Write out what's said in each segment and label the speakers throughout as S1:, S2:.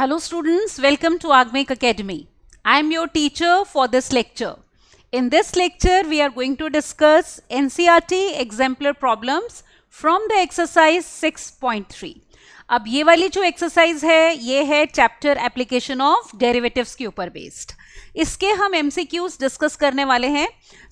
S1: Hello students, welcome to Agmek Academy. I am your teacher for this lecture. In this lecture, we are going to discuss NCRT exemplar problems from the exercise 6.3. अब ये वाली जो exercise है ये है chapter application of derivatives के ऊपर based इसके हम एमसीक्यूज डिस्कस करने वाले हैं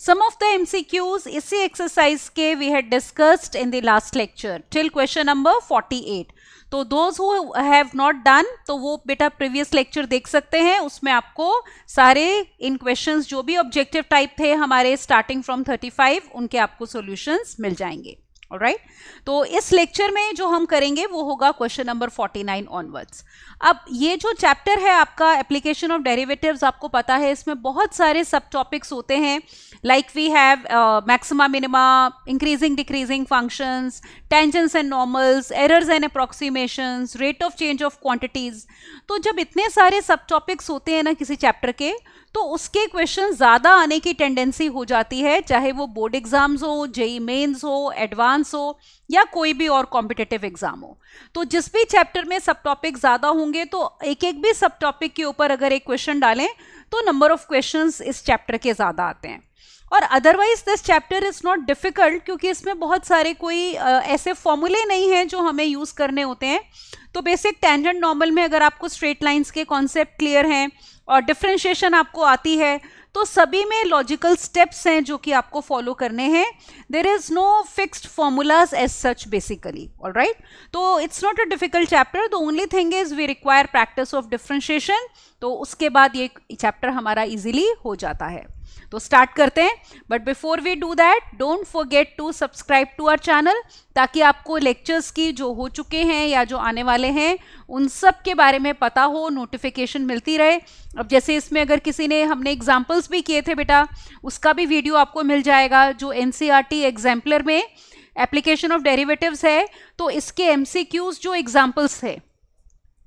S1: सम ऑफ द एमसीक्यूज इसी एक्सरसाइज के we had discussed in the last lecture till question number 48 तो those who have not done तो वो बेटा प्रीवियस लेक्चर देख सकते हैं उसमें आपको सारे इन क्वेश्चंस जो भी ऑब्जेक्टिव टाइप थे हमारे स्टार्टिंग फ्रॉम 35 उनके आपको सॉल्यूशंस मिल जाएंगे राइट right? तो इस लेक्चर में जो हम करेंगे वो होगा क्वेश्चन नंबर 49 ऑनवर्ड्स अब ये जो चैप्टर है आपका एप्लीकेशन ऑफ डेरिवेटिव्स आपको पता है इसमें बहुत सारे सब टॉपिक्स होते हैं like we have maxima minima increasing decreasing functions tangents and normals errors and approximations rate of change of quantities तो जब इतने सारे सब टॉपिक्स होते हैं ना किसी चैप्टर के तो उसके क्वेश्चन ज़्यादा आने की टेंडेंसी हो जाती है चाहे वो बोर्ड एग्जाम्स हो जेई मेन्स e हो एडवांस हो या कोई भी और कॉम्पिटेटिव एग्जाम हो तो जिस भी चैप्टर में सब टॉपिक ज़्यादा होंगे तो एक एक भी सब टॉपिक के ऊपर अगर एक क्वेश्चन डालें तो नंबर ऑफ क्वेश्चन इस चैप्टर के ज़्यादा आते हैं और otherwise this chapter is not difficult क्योंकि इसमें बहुत सारे कोई ऐसे फॉर्मूले नहीं हैं जो हमें यूज़ करने होते हैं तो बेसिक टेंजेंट नॉर्मल में अगर आपको स्ट्रेट लाइंस के कॉन्सेप्ट क्लियर हैं और डिफ्रेंशिएशन आपको आती है तो सभी में लॉजिकल स्टेप्स हैं जो कि आपको फॉलो करने हैं there is no fixed formulas as such basically all right तो it's not a difficult chapter the only thing is we require practice of differentiation तो उसके बाद ये चैप्टर हमारा इजीली हो जाता है तो स्टार्ट करते हैं but before we do that don't forget to subscribe to our channel ताकि आपको लेक्चर्स की जो हो चुके हैं या जो आने वाले हैं उन सब के बारे में पता हो नोटिफिकेशन मिलती रहे अब जैसे इसमें अगर किसी ने हमने एग्जाम्पल्स भी किए थे बेटा उसका भी वीडियो आपको मिल जाएगा जो एन एग्जाम्पलर e में एप्लीकेशन ऑफ डेरिवेटिव्स है तो इसके एम जो एग्जाम्पल्स है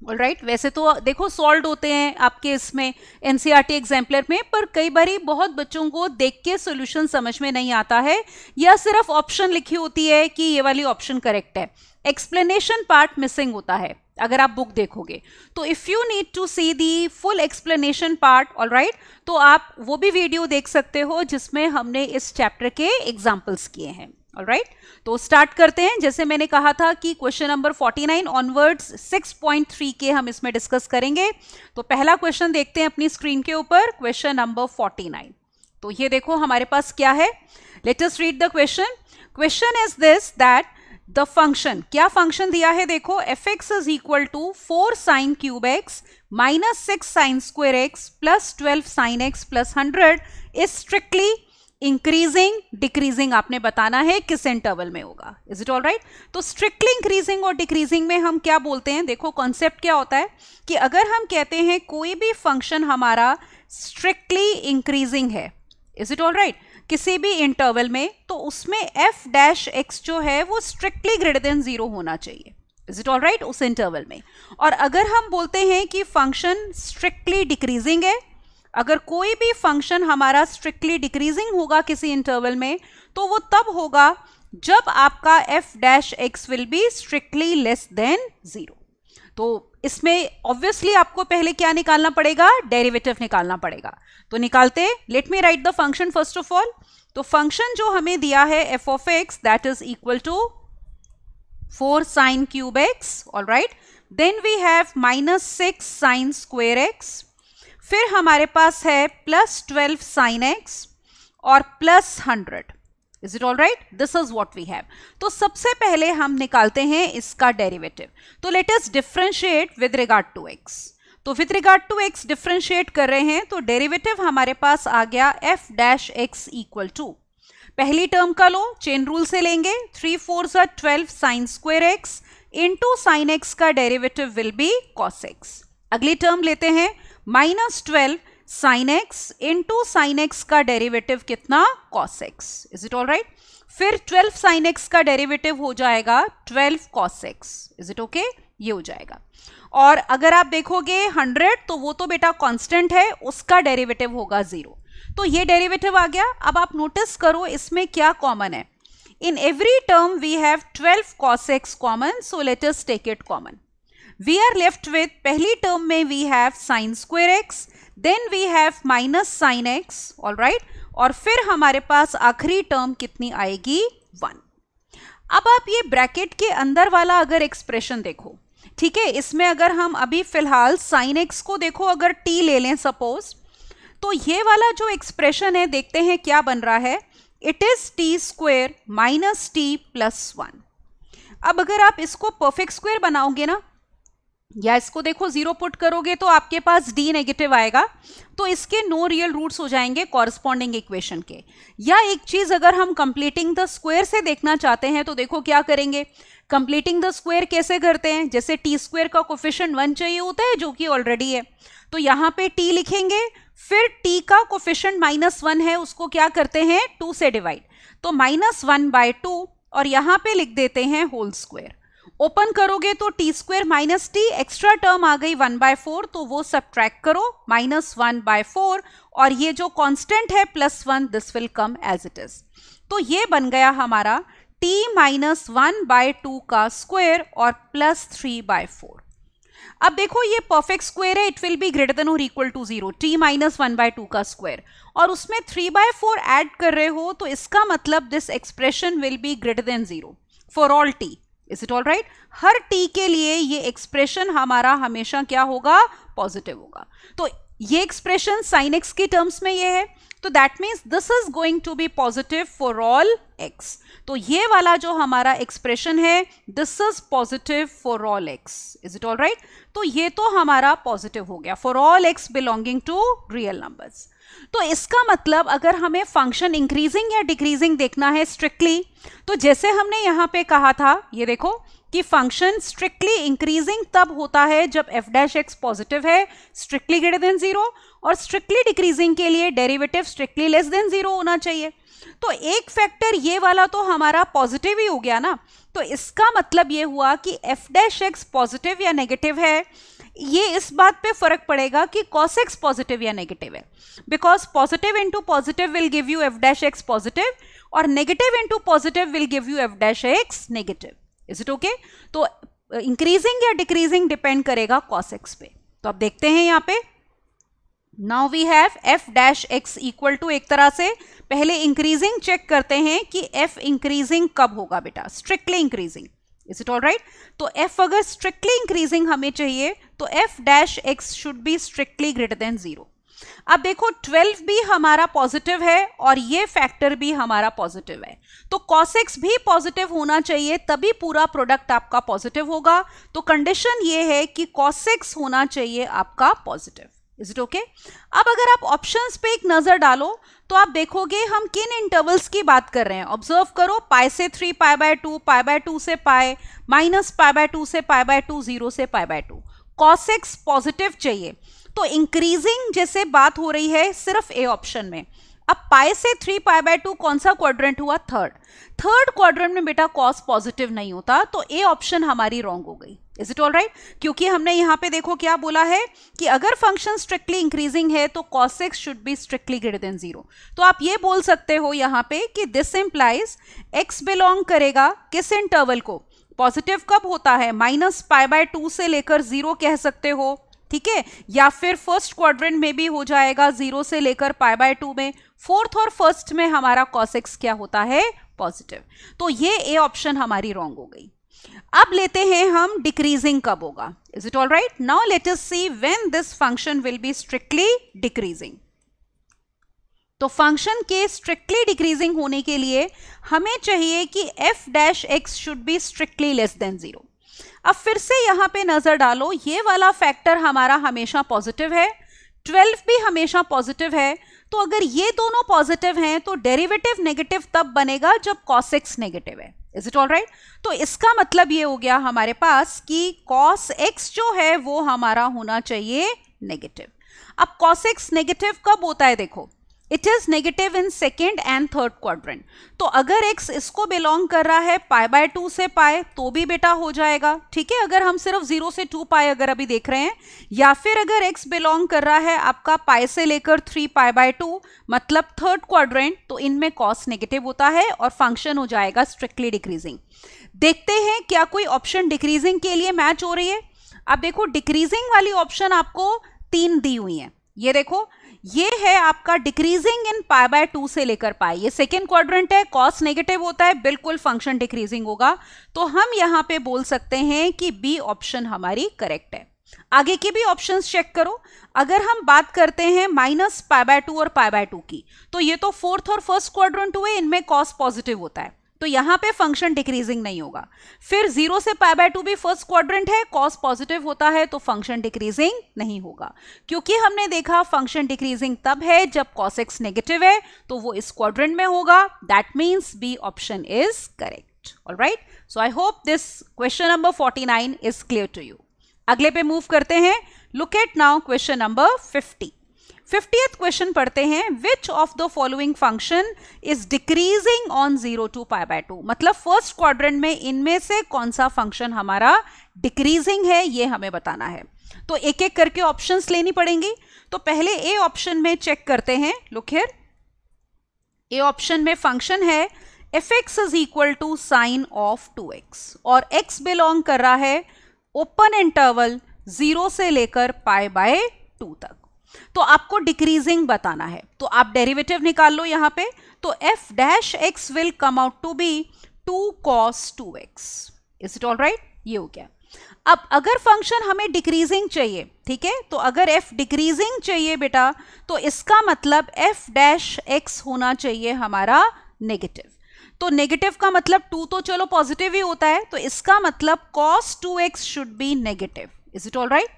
S1: राइट वैसे तो देखो सॉल्व होते हैं आपके इसमें एनसीईआरटी एग्जाम्पलर e में पर कई बार बहुत बच्चों को देख के सोल्यूशन समझ में नहीं आता है या सिर्फ ऑप्शन लिखी होती है कि ये वाली ऑप्शन करेक्ट है एक्सप्लेनेशन पार्ट मिसिंग होता है अगर आप बुक देखोगे तो if you need to see the full explanation part all right तो आप वो भी वीडियो देख सकते हो जिसमें हमने इस चैप्टर के एग्जाम्पल्स किए हैं राइट right? तो स्टार्ट करते हैं जैसे मैंने कहा था कि क्वेश्चन नंबर 49 ऑनवर्ड्स 6.3 के हम इसमें डिस्कस करेंगे तो पहला क्वेश्चन देखते हैं अपनी स्क्रीन के ऊपर क्वेश्चन नंबर 49 तो ये देखो हमारे पास क्या है let us read the question question is this that the function क्या फंक्शन दिया है देखो f x is equal to four sine cube x minus six sine square x plus twelve sine x plus hundred is strictly increasing decreasing आपने बताना है किस interval में होगा इज इट ऑल राइट तो स्ट्रिक्टली इंक्रीजिंग और decreasing में हम क्या बोलते हैं देखो कॉन्सेप्ट क्या होता है कि अगर हम कहते हैं कोई भी फंक्शन हमारा स्ट्रिक्टली इंक्रीजिंग है इज इट ऑल राइट किसी भी इंटरवल में तो उसमें एफ डैश एक्स जो है वो स्ट्रिक्टली ग्रेटर देन जीरो होना चाहिए इज इट ऑल राइट उस इंटरवल में और अगर हम बोलते हैं कि फंक्शन स्ट्रिक्टली डिक्रीजिंग है अगर कोई भी फंक्शन हमारा स्ट्रिक्टली डिक्रीजिंग होगा किसी इंटरवल में तो वो तब होगा जब आपका f dash x will be strictly less than zero तो इसमें ऑब्वियसली आपको पहले क्या निकालना पड़ेगा डेरिवेटिव निकालना पड़ेगा तो निकालते let me write the function first of all तो फंक्शन जो हमें दिया है F of x that is equal to four sine cube x all right then we have minus six sine square x फिर हमारे पास है प्लस ट्वेल्व साइन एक्स और plus hundred is it all right this is what we have तो सबसे पहले हम निकालते हैं इसका डेरिवेटिव तो latest differentiate with regard to x तो with regard to x differentiate कर रहे हैं तो डेरिवेटिव हमारे पास आ गया F dash x equal to पहली टर्म का लो चेन रूल से लेंगे थ्री फोर सा twelve sine square x into sine x का derivative will be cos x अगली टर्म लेते हैं minus twelve sine x into sine x का डेरिवेटिव कितना cos x is it all right फिर ट्वेल्व साइन एक्स का डेरिवेटिव हो जाएगा twelve cos x is it okay ये हो जाएगा और अगर आप देखोगे हंड्रेड तो वो तो बेटा कांस्टेंट है उसका डेरिवेटिव होगा ज़ीरो तो ये डेरिवेटिव आ गया अब आप नोटिस करो इसमें क्या कॉमन है in every term we have twelve cos x common so let us take it common we are left with पहली टर्म में we have sine square x then we have minus sine x all right और फिर हमारे पास आखिरी term कितनी आएगी one अब आप ये ब्रैकेट के अंदर वाला अगर एक्सप्रेशन देखो ठीक है इसमें अगर हम अभी फिलहाल साइन एक्स को देखो अगर टी ले लें सपोज तो ये वाला जो एक्सप्रेशन है देखते हैं क्या बन रहा है it is T square minus T plus one अब अगर आप इसको परफेक्ट स्क्वेयर बनाओगे ना या इसको देखो जीरो पुट करोगे तो आपके पास डी नेगेटिव आएगा तो इसके नो रियल रूट्स हो जाएंगे कॉरस्पॉन्डिंग इक्वेशन के या एक चीज अगर हम कंप्लीटिंग द स्क्वेयर से देखना चाहते हैं तो देखो क्या करेंगे कंप्लीटिंग द स्क्वेयर कैसे करते हैं जैसे टी स्क्वेयर का कोफिशन वन चाहिए होता है जो कि ऑलरेडी है तो यहाँ पे टी लिखेंगे फिर टी का कोफिशन माइनस वन है उसको क्या करते हैं टू से डिवाइड तो माइनस वन बाय टू और यहाँ पे लिख देते हैं होल स्क्वेयर ओपन करोगे तो T square minus T extra term आ गई वन बाय फोर तो वो सब करो माइनस वन बाय फोर और ये जो कांस्टेंट है plus one this will come as it is तो ये बन गया हमारा T minus one by two का स्क्वेयर और प्लस थ्री बाय फोर अब देखो ये परफेक्ट स्क्वायर है it will be greater than और equal to zero T minus one by two का स्क्वायर और उसमें थ्री बाय फोर एड कर रहे हो तो इसका मतलब this expression will be greater than zero for all T is it all right हर टी के लिए ये एक्सप्रेशन हमारा हमेशा क्या होगा पॉजिटिव होगा तो ये एक्सप्रेशन साइन एक्स के टर्म्स में ये है तो that means this is going to be positive for all x तो ये वाला जो हमारा एक्सप्रेशन है this is positive for all x is it all right तो ये तो हमारा पॉजिटिव हो गया for all x belonging to real numbers तो इसका मतलब अगर हमें फंक्शन इंक्रीजिंग या डिक्रीजिंग देखना है स्ट्रिक्टली तो जैसे हमने यहाँ पे कहा था ये देखो कि फंक्शन स्ट्रिक्टली इंक्रीजिंग तब होता है जब एफ डैश एक्स पॉजिटिव है स्ट्रिक्टली ग्रेटर देन जीरो और स्ट्रिक्टली डिक्रीजिंग के लिए derivative strictly less than zero होना चाहिए तो एक फैक्टर ये वाला तो हमारा पॉजिटिव ही हो गया ना तो इसका मतलब ये हुआ कि एफ डैश एक्स पॉजिटिव या नेगेटिव है ये इस बात पे फर्क पड़ेगा कि कॉस एक्स पॉजिटिव या नेगेटिव है because positive into positive will give you F dash x positive और negative into positive will give you F dash x negative is it okay तो इंक्रीजिंग uh, या डिक्रीजिंग डिपेंड करेगा cos x पे तो आप देखते हैं यहाँ पे now we have F dash x equal to एक तरह से पहले इंक्रीजिंग चेक करते हैं कि एफ इंक्रीजिंग कब होगा बेटा strictly increasing is it all right तो एफ अगर स्ट्रिक्टली इंक्रीजिंग हमें चाहिए तो F dash x should be strictly greater than zero अब देखो 12 भी हमारा पॉजिटिव है और ये फैक्टर भी हमारा पॉजिटिव है तो कॉसेक्स भी पॉजिटिव होना चाहिए तभी पूरा प्रोडक्ट आपका पॉजिटिव होगा तो कंडीशन ये है कि कॉसेक्स होना चाहिए आपका पॉजिटिव इज इट ओके अब अगर आप ऑप्शंस पे एक नज़र डालो तो आप देखोगे हम किन इंटरवल्स की बात कर रहे हैं ऑब्जर्व करो पाई से three pi by two pi by two से pi minus pi by two से पाई बाय टू जीरो से pi by two cos x positive चाहिए तो इंक्रीजिंग जैसे बात हो रही है सिर्फ ए ऑप्शन में अब पाई से थ्री पाई बाय टू कौन सा क्वाड्रेंट हुआ थर्ड थर्ड क्वाड्रेंट में बेटा कॉस पॉजिटिव नहीं होता तो ए ऑप्शन हमारी रॉन्ग हो गई इज इट ऑल राइट क्योंकि हमने यहां पे देखो क्या बोला है कि अगर फंक्शन स्ट्रिक्टली इंक्रीजिंग है तो cos x should be strictly greater than zero तो आप ये बोल सकते हो यहां पे कि दिस इंप्लाइज एक्स बिलोंग करेगा किस इंटरवल को पॉजिटिव कब होता है माइनस पाई बाय टू से लेकर जीरो कह सकते हो ठीक है या फिर फर्स्ट क्वाड्रेंट में भी हो जाएगा जीरो से लेकर पाई बाय टू में फोर्थ और फर्स्ट में हमारा कॉसेक्स क्या होता है पॉजिटिव तो ये ए ऑप्शन हमारी रॉन्ग हो गई अब लेते हैं हम डिक्रीजिंग कब होगा is it all right now let us see when this function will be strictly decreasing तो फंक्शन के स्ट्रिक्टली डिक्रीजिंग होने के लिए हमें चाहिए कि F dash x should be strictly less than zero अब फिर से यहां पे नज़र डालो ये वाला फैक्टर हमारा हमेशा पॉजिटिव है 12 भी हमेशा पॉजिटिव है तो अगर ये दोनों पॉजिटिव हैं तो डेरिवेटिव नेगेटिव तब बनेगा जब कॉसिक्स नेगेटिव है इज इट ऑल राइट तो इसका मतलब ये हो गया हमारे पास कि कॉस एक्स जो है वो हमारा होना चाहिए नेगेटिव अब कॉस एक्स नेगेटिव कब होता है देखो it is negative in second and third quadrant तो अगर एक्स इसको बिलोंग कर रहा है पाए बाय टू से पाए तो भी बेटा हो जाएगा ठीक है अगर हम सिर्फ जीरो से टू पाए अगर अभी देख रहे हैं या फिर अगर एक्स बिलोंग कर रहा है आपका पाए से लेकर थ्री पाए बाय टू मतलब थर्ड क्वाड्रेंट तो इनमें कॉस्ट नेगेटिव होता है और फंक्शन हो जाएगा स्ट्रिक्टली डिक्रीजिंग देखते हैं क्या कोई ऑप्शन डिक्रीजिंग के लिए मैच हो रही है अब देखो डिक्रीजिंग वाली ऑप्शन आपको तीन दी हुई है ये देखो ये है आपका decreasing in pi by two से लेकर पाई ये सेकेंड क्वाड्रेंट है कॉस नेगेटिव होता है बिल्कुल फंक्शन डिक्रीजिंग होगा तो हम यहाँ पे बोल सकते हैं कि बी ऑप्शन हमारी करेक्ट है आगे के भी ऑप्शंस चेक करो अगर हम बात करते हैं माइनस पाई बाय टू और पाई बाय टू की तो ये तो फोर्थ और फर्स्ट क्वाड्रेंट हुए इनमें कॉस पॉजिटिव होता है तो यहां पे फंक्शन डिक्रीजिंग नहीं होगा फिर जीरो से पाई बाय टू भी फर्स्ट क्वाड्रेंट है कॉस पॉजिटिव होता है तो फंक्शन डिक्रीजिंग नहीं होगा क्योंकि हमने देखा फंक्शन डिक्रीजिंग तब है जब कॉस एक्स नेगेटिव है तो वो इस क्वाड्रेंट में होगा that means B option is correct all right so I hope this question number forty nine is clear to you अगले पे मूव करते हैं look at now question number fifty fiftieth question पढ़ते हैं which of the following function is decreasing on zero to pi by two मतलब first quadrant में इनमें से कौन सा फंक्शन हमारा डिक्रीजिंग है ये हमें बताना है तो एक एक करके ऑप्शंस लेनी पड़ेंगी तो पहले ए ऑप्शन में चेक करते हैं लुक ए ऑप्शन में फंक्शन है F x is equal to sine of two x और एक्स बिलोंग कर रहा है ओपन इंटरवल जीरो से लेकर पाए बाय टू तक तो आपको डिक्रीजिंग बताना है तो आप डेरिवेटिव निकाल लो यहां पे तो F dash x will come out to be two cos two x is it all right ये हो गया अब अगर फंक्शन हमें डिक्रीजिंग चाहिए ठीक है तो अगर एफ डिक्रीजिंग चाहिए बेटा तो इसका मतलब एफ डैश एक्स होना चाहिए हमारा नेगेटिव तो नेगेटिव का मतलब टू तो चलो पॉजिटिव ही होता है तो इसका मतलब cos two x should be negative is it all right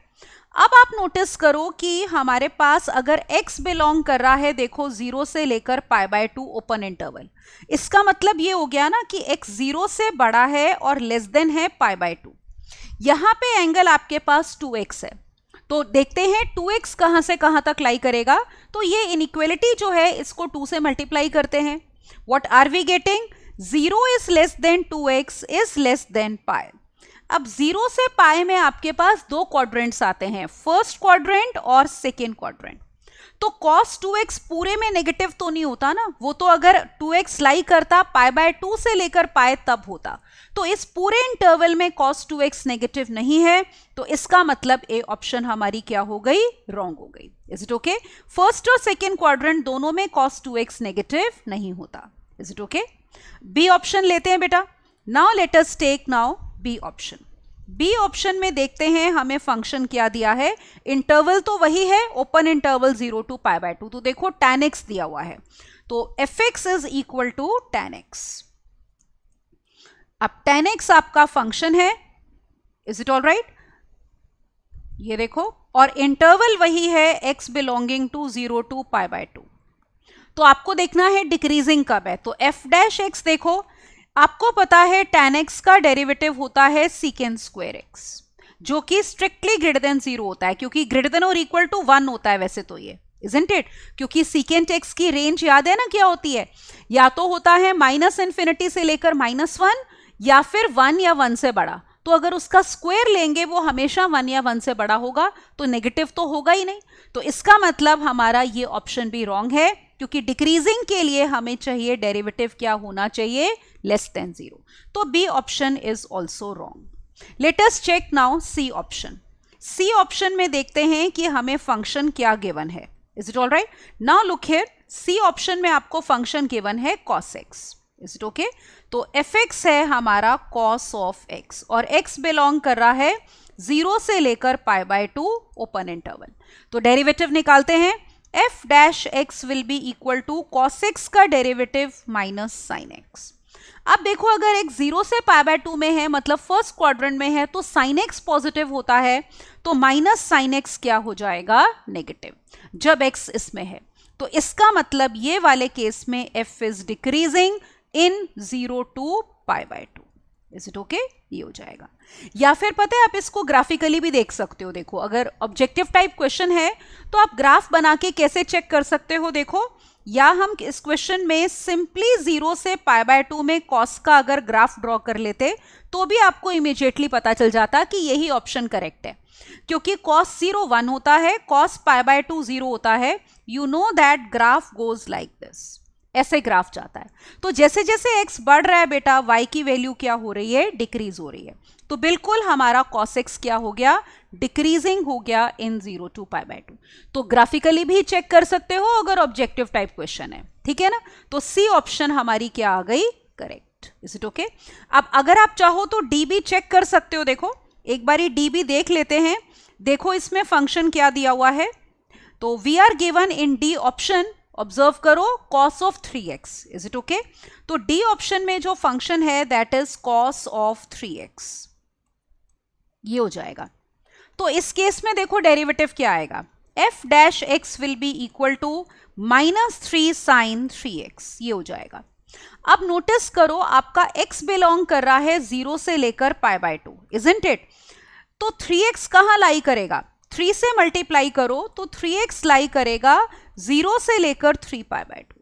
S1: अब आप नोटिस करो कि हमारे पास अगर x बिलोंग कर रहा है देखो जीरो से लेकर pi by two open interval इसका मतलब ये हो गया ना कि x जीरो से बड़ा है और लेस देन है पाई बाय टू यहाँ पे एंगल आपके पास 2x है तो देखते हैं 2x कहाँ से कहाँ तक लाई करेगा तो ये इनिक्वेलिटी जो है इसको 2 से मल्टीप्लाई करते हैं what are we getting zero is less than two x is less than pi अब जीरो से पाए में आपके पास दो क्वाड्रेंट्स आते हैं फर्स्ट क्वाड्रेंट और सेकेंड क्वाड्रेंट तो कॉस टू एक्स पूरे में नेगेटिव तो नहीं होता ना वो तो अगर टू एक्स लाई करता पाए बाय टू से लेकर पाए तब होता तो इस पूरे इंटरवल में कॉस टू एक्स नेगेटिव नहीं है तो इसका मतलब ए ऑप्शन हमारी क्या हो गई रॉन्ग हो गई इज इट ओके फर्स्ट और सेकेंड क्वाड्रेंट दोनों में कॉस टू एक्स नेगेटिव नहीं होता is it okay B option लेते हैं बेटा now let's take now B option B option में देखते हैं हमें फंक्शन क्या दिया है इंटरवल तो वही है open interval zero to pi by two तो देखो टेन एक्स दिया हुआ है तो F x is equal to tan x अब टेन एक्स आपका फंक्शन है इज इट ऑल राइट ये देखो और इंटरवल वही है x belonging to zero to pi by two तो आपको देखना है डिक्रीजिंग कब है तो एफ डैश एक्स देखो आपको पता है टेन एक्स का डेरिवेटिव होता है सीकेंड स्क्वायर एक्स जो कि स्ट्रिक्टली ग्रेटर देन जीरो होता है क्योंकि ग्रेटर देन और इक्वल टू वन होता है वैसे तो ये इजेंट इट क्योंकि सीकेंट एक्स की रेंज याद है ना क्या होती है या तो होता है माइनस इन्फिनिटी से लेकर माइनस वन या फिर वन या वन से बड़ा तो अगर उसका स्क्वायर लेंगे वो हमेशा वन या वन से बड़ा होगा तो नेगेटिव तो होगा ही नहीं तो इसका मतलब हमारा ये ऑप्शन भी रॉन्ग है क्योंकि डिक्रीजिंग के लिए हमें चाहिए डेरिवेटिव क्या होना चाहिए लेस देन जीरो तो B option is also wrong let us check now C option C option में देखते हैं कि हमें फंक्शन क्या गिवन है इज इट ऑल राइट ना लुक हेयर सी ऑप्शन में आपको फंक्शन गिवन है cos x is it okay तो एफ एक्स है हमारा कॉस ऑफ एक्स और एक्स बिलोंग कर रहा है जीरो से लेकर pi by two open interval तो डेरिवेटिव निकालते हैं F dash x will be equal to cos x का डेरिवेटिव माइनस साइन एक्स अब देखो अगर एक जीरो से पाई बाय टू में है मतलब फर्स्ट क्वाड्रेंट में है तो साइन एक्स पॉजिटिव होता है तो माइनस साइन एक्स क्या हो जाएगा नेगेटिव जब एक्स इसमें है तो इसका मतलब ये वाले केस में F is decreasing in zero to pi by two is it okay ये हो जाएगा या फिर पता है आप इसको ग्राफिकली भी देख सकते हो देखो अगर ऑब्जेक्टिव टाइप क्वेश्चन है तो आप ग्राफ बना के कैसे चेक कर सकते हो देखो या हम इस क्वेश्चन में सिंपली जीरो से पाई बाय टू में कॉस का अगर ग्राफ ड्रॉ कर लेते तो भी आपको इमीजिएटली पता चल जाता कि यही ऑप्शन करेक्ट है क्योंकि कॉस जीरो वन होता है cos pi by two zero होता है you know that graph goes like this ऐसे ग्राफ जाता है तो जैसे जैसे एक्स बढ़ रहा है बेटा वाई की वैल्यू क्या हो रही है डिक्रीज हो रही है तो बिल्कुल हमारा कॉसेक्स क्या हो गया डिक्रीजिंग हो गया in zero to pi by two तो ग्राफिकली भी चेक कर सकते हो अगर ऑब्जेक्टिव टाइप क्वेश्चन है ठीक है ना तो सी ऑप्शन हमारी क्या आ गई करेक्ट इज इट ओके अब अगर आप चाहो तो डी भी चेक कर सकते हो देखो एक बार डी भी देख लेते हैं देखो इसमें फंक्शन क्या दिया हुआ है तो we are given in D option observe करो cos of three x is it okay तो डी ऑप्शन में जो फंक्शन है that is cos of three x ये हो जाएगा तो इस केस में देखो डेरिवेटिव क्या आएगा F dash x will be equal to minus three sine three x ये हो जाएगा अब नोटिस करो आपका x बिलोंग कर रहा है जीरो से लेकर पाई बाय टू इंट इट तो थ्री एक्स कहां लाई करेगा थ्री से मल्टीप्लाई करो तो थ्री एक्स लाई करेगा जीरो से लेकर थ्री पाई बाय टू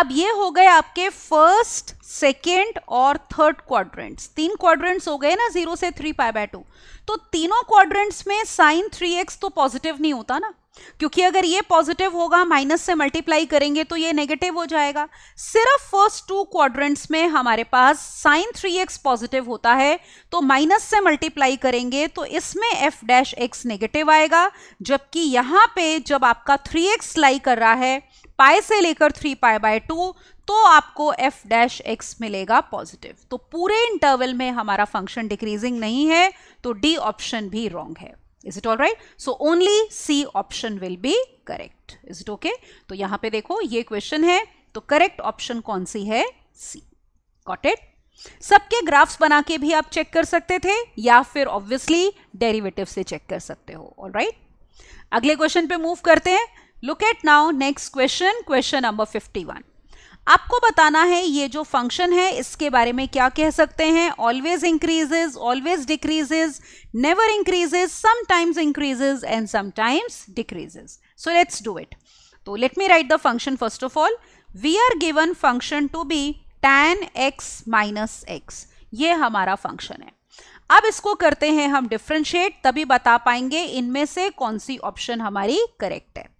S1: अब ये हो गए आपके फर्स्ट सेकेंड और थर्ड क्वाड्रेंट्स तीन क्वाड्रेंट्स हो गए ना जीरो से थ्री पाई बाय टू तो तीनों क्वाड्रेंट्स में साइन थ्री एक्स तो पॉजिटिव नहीं होता ना क्योंकि अगर ये पॉजिटिव होगा माइनस से मल्टीप्लाई करेंगे तो ये नेगेटिव हो जाएगा सिर्फ फर्स्ट टू क्वाड्रेंट्स में हमारे पास साइन थ्री एक्स पॉजिटिव होता है तो माइनस से मल्टीप्लाई करेंगे तो इसमें एफ डैश एक्स नेगेटिव आएगा जबकि यहाँ पे जब आपका थ्री एक्स लाई कर रहा है पाए से लेकर थ्री पाए बाय टू तो आपको एफ डैश एक्स मिलेगा पॉजिटिव तो पूरे इंटरवल में हमारा फंक्शन डिक्रीजिंग नहीं है तो डी ऑप्शन भी रॉन्ग है is it all right so only C option will be correct is it okay तो यहां पे देखो ये क्वेश्चन है तो करेक्ट ऑप्शन कौन सी है सी गॉट इट सबके ग्राफ्स बना के भी आप चेक कर सकते थे या फिर ऑब्वियसली डेरिवेटिव से चेक कर सकते हो ऑल राइट right? अगले क्वेश्चन पे मूव करते हैं look at now next question question number fifty one आपको बताना है ये जो फंक्शन है इसके बारे में क्या कह सकते हैं always increases always decreases never increases sometimes increases and sometimes decreases so let's do it तो let me write the function first of all we are given function to be ten x minus x ये हमारा function है अब इसको करते हैं हम differentiate तभी बता पाएंगे इनमें से कौन सी ऑप्शन हमारी करेक्ट है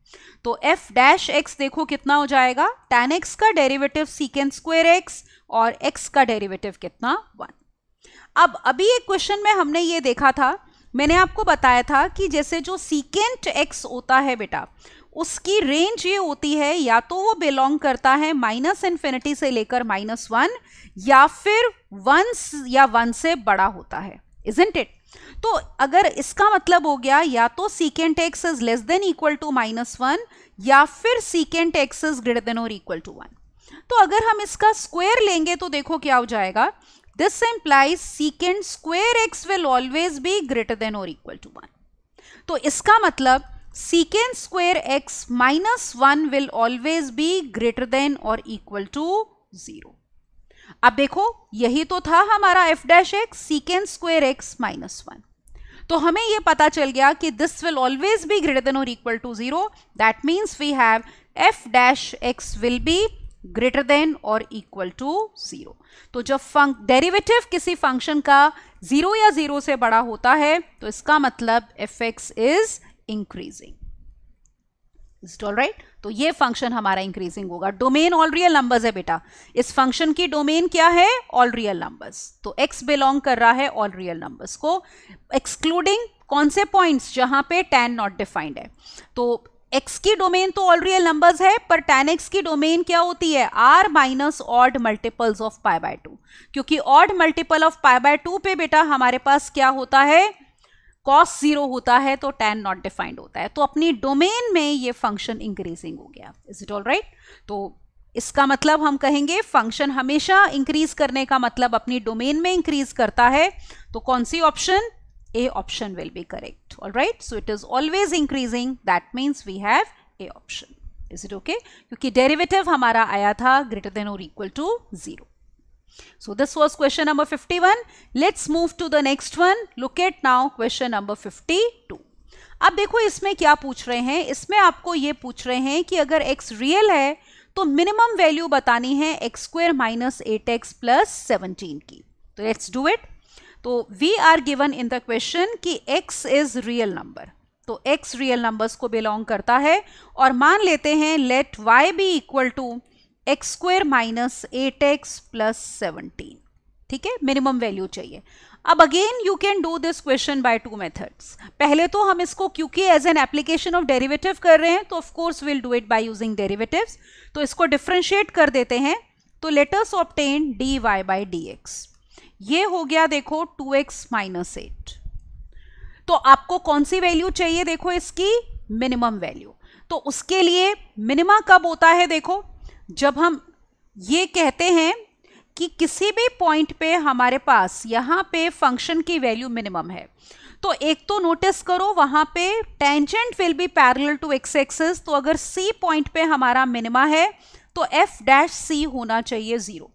S1: तो f डैश एक्स देखो कितना हो जाएगा tan x का डेरिवेटिव सीकेंड स्क्वेयर एक्स और x का डेरिवेटिव कितना वन अब अभी एक क्वेश्चन में हमने ये देखा था मैंने आपको बताया था कि जैसे जो सीकेंट एक्स होता है बेटा उसकी रेंज ये होती है या तो वो बिलोंग करता है माइनस इन्फिनिटी से लेकर माइनस वन या फिर वन या वन से बड़ा होता है इजेंट इट तो अगर इसका मतलब हो गया या तो secant x is less than equal to minus one या फिर secant x is greater than और इक्वल टू वन तो अगर हम इसका स्क्वेयर लेंगे तो देखो क्या हो जाएगा this implies secant square x will always be greater than और इक्वल टू वन तो इसका मतलब secant square x minus one will always be greater than और इक्वल टू जीरो अब देखो यही तो था हमारा f dash x secant square x minus one तो हमें ये पता चल गया कि this will always be greater than और equal to zero that means we have F dash x will be greater than और इक्वल टू जीरो तो जब फंक डेरिवेटिव किसी फंक्शन का जीरो या जीरो से बड़ा होता है तो इसका मतलब f x is increasing is all right तो ये फंक्शन हमारा इंक्रीजिंग होगा डोमेन ऑल रियल नंबर्स है बेटा इस फंक्शन की डोमेन क्या है ऑल रियल नंबर्स तो एक्स बिलोंग कर रहा है ऑल रियल नंबर्स को एक्सक्लूडिंग कौन से पॉइंट्स जहां पे टेन नॉट डिफाइंड है तो एक्स की डोमेन तो ऑल रियल नंबर्स है पर टेन एक्स की डोमेन क्या होती है R minus odd multiples of pi by two क्योंकि odd multiple of pi by two पे बेटा हमारे पास क्या होता है कॉस जीरो होता है तो टेन नॉट डिफाइंड होता है तो अपनी डोमेन में ये फंक्शन इंक्रीजिंग हो गया इज इट ऑल राइट तो इसका मतलब हम कहेंगे फंक्शन हमेशा इंक्रीज करने का मतलब अपनी डोमेन में इंक्रीज करता है तो कौन सी option A option will be correct all right so it is always increasing that means we have A option is it okay क्योंकि डेरिवेटिव हमारा आया था ग्रेटर देन और equal to zero So this was question number 51. Let's move to the next one. Look at now question number 52. अब देखो इसमें क्या पूछ रहे हैं इसमें आपको ये पूछ रहे हैं कि अगर x रियल है तो मिनिमम वैल्यू बतानी है x square minus eight x plus seventeen की तो लेट्स डू इट तो we are given in the question कि x इज रियल नंबर तो x रियल नंबर्स को बिलोंग करता है और मान लेते हैं let y be equal to x square minus eight x plus seventeen ठीक है मिनिमम वैल्यू चाहिए अब again you can do this question by two methods पहले तो हम इसको क्योंकि as an application of derivative कर रहे हैं तो of course will do it by using derivatives तो इसको डिफ्रेंशिएट कर देते हैं तो letters obtain d y by d x ये हो गया देखो टू एक्स माइनस एट तो आपको कौन सी वैल्यू चाहिए देखो इसकी मिनिमम वैल्यू तो उसके लिए मिनिमा कब होता है देखो जब हम ये कहते हैं कि किसी भी पॉइंट पे हमारे पास यहाँ पे फंक्शन की वैल्यू मिनिमम है तो एक तो नोटिस करो वहाँ पे tangent will be parallel to x axis तो अगर सी पॉइंट पे हमारा मिनिमा है तो एफ डैश सी होना चाहिए ज़ीरो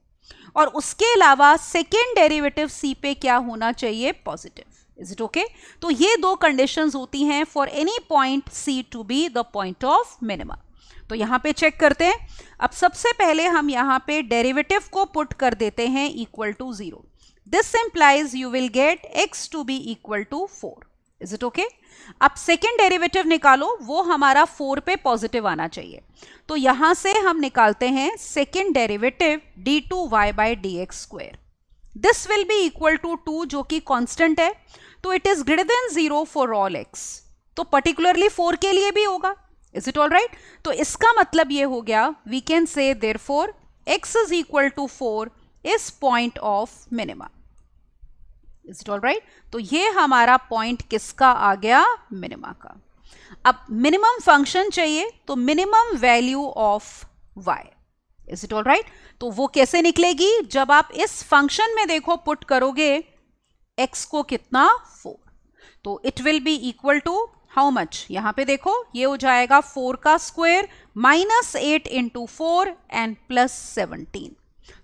S1: और उसके अलावा सेकेंड डेरिवेटिव सी पे क्या होना चाहिए पॉजिटिव इज इट ओके तो ये दो कंडीशंस होती हैं for any point c to be the point of minima तो यहाँ पे चेक करते हैं अब सबसे पहले हम यहाँ पे डेरिवेटिव को पुट कर देते हैं equal to zero this implies you will get x to be equal to four is it okay अब सेकेंड डेरिवेटिव निकालो वो हमारा फोर पे पॉजिटिव आना चाहिए तो यहां से हम निकालते हैं second derivative d two y by d x square this will be equal to two जो कि कॉन्स्टेंट है तो it is greater than zero for all x तो पर्टिकुलरली फोर के लिए भी होगा इज इट ऑल राइट तो इसका मतलब ये हो गया we can say there four x is equal to four is point of minima is it all right तो ये हमारा पॉइंट किसका आ गया मिनिमा का अब मिनिमम फंक्शन चाहिए तो minimum value of y is it all right तो वो कैसे निकलेगी जब आप इस फंक्शन में देखो पुट करोगे एक्स को कितना फोर तो it will be equal to how much यहां पे देखो ये हो जाएगा फोर का square minus eight into four and plus seventeen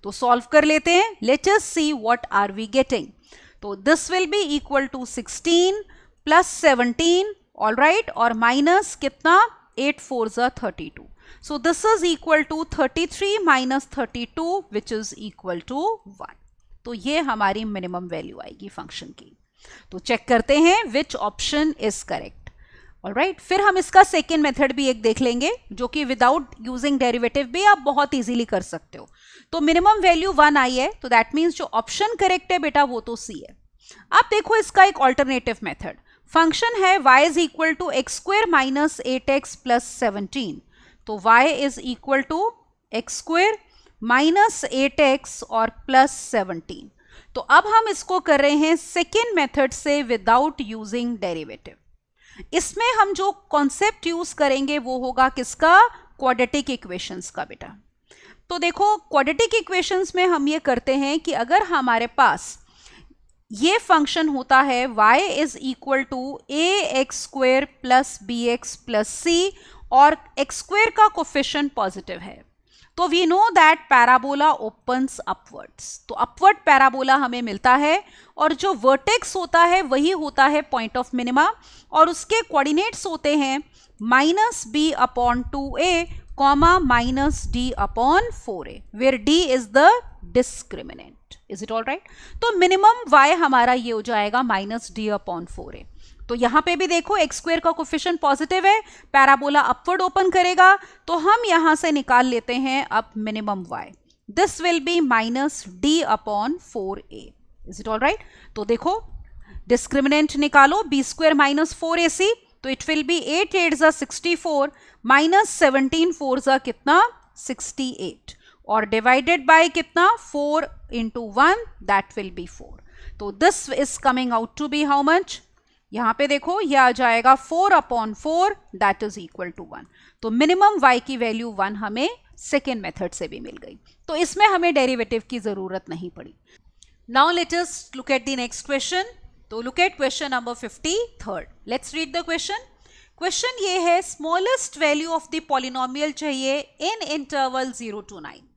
S1: तो सॉल्व कर लेते हैं let's see what are we getting तो this will be equal to sixteen plus seventeen all right और माइनस कितना एट फोर ज़ा thirty two is equal to thirty three 33 thirty two which is equal to one तो ये हमारी minimum value आएगी function की तो चेक करते हैं which option is correct all right? फिर हम इसका सेकेंड मेथड भी एक देख लेंगे जो कि विदाउट यूजिंग डेरिवेटिव भी आप बहुत ईजिली कर सकते हो तो मिनिमम वैल्यू वन आई है तो दैट मीन्स जो ऑप्शन करेक्ट है बेटा वो तो सी है अब देखो इसका एक ऑल्टरनेटिव मेथड फंक्शन है y is equal to x square minus eight x plus seventeen तो y is equal to x square minus eight x और प्लस सेवनटीन तो अब हम इसको कर रहे हैं सेकेंड मेथड से विदाउट यूजिंग डेरिवेटिव इसमें हम जो कॉन्सेप्ट यूज करेंगे वो होगा किसका क्वाड्रेटिक इक्वेशंस का बेटा तो देखो क्वाड्रेटिक इक्वेशंस में हम ये करते हैं कि अगर हमारे पास ये फंक्शन होता है y is equal to a x square plus b x plus c और एक्स स्क्वेयर का कोफिशन पॉजिटिव है तो we know that parabola opens upwards तो अपवर्ड पैराबोला हमें मिलता है और जो वर्टेक्स होता है वही होता है पॉइंट ऑफ मिनिमा और उसके कोऑर्डिनेट्स होते हैं minus b upon two a comma minus D upon four a where D is the discriminant is it all right तो मिनिमम वाई हमारा ये हो जाएगा minus D upon four a तो यहां पे भी देखो एक्स स्क्वेयर का कोफिशन पॉजिटिव है पैराबोला अपवर्ड ओपन करेगा तो हम यहां से निकाल लेते हैं अब minimum y this will be minus D upon four a is it all right तो देखो डिस्क्रिमिनेंट निकालो b square minus four a c तो it will be eight eight ज़ा sixty four minus seventeen four ज़ा कितना sixty eight और divided by कितना four into one that will be four तो this is coming out to be how much यहां पे देखो ये आ जाएगा four upon four that is equal to one तो मिनिमम वाई की वैल्यू वन हमें सेकेंड मेथड से भी मिल गई तो इसमें हमें डेरिवेटिव की ज़रूरत नहीं पड़ी now let's look at the next question तो look at question number fifty third let's read the question question ये है smallest value of the polynomial चाहिए in interval zero to nine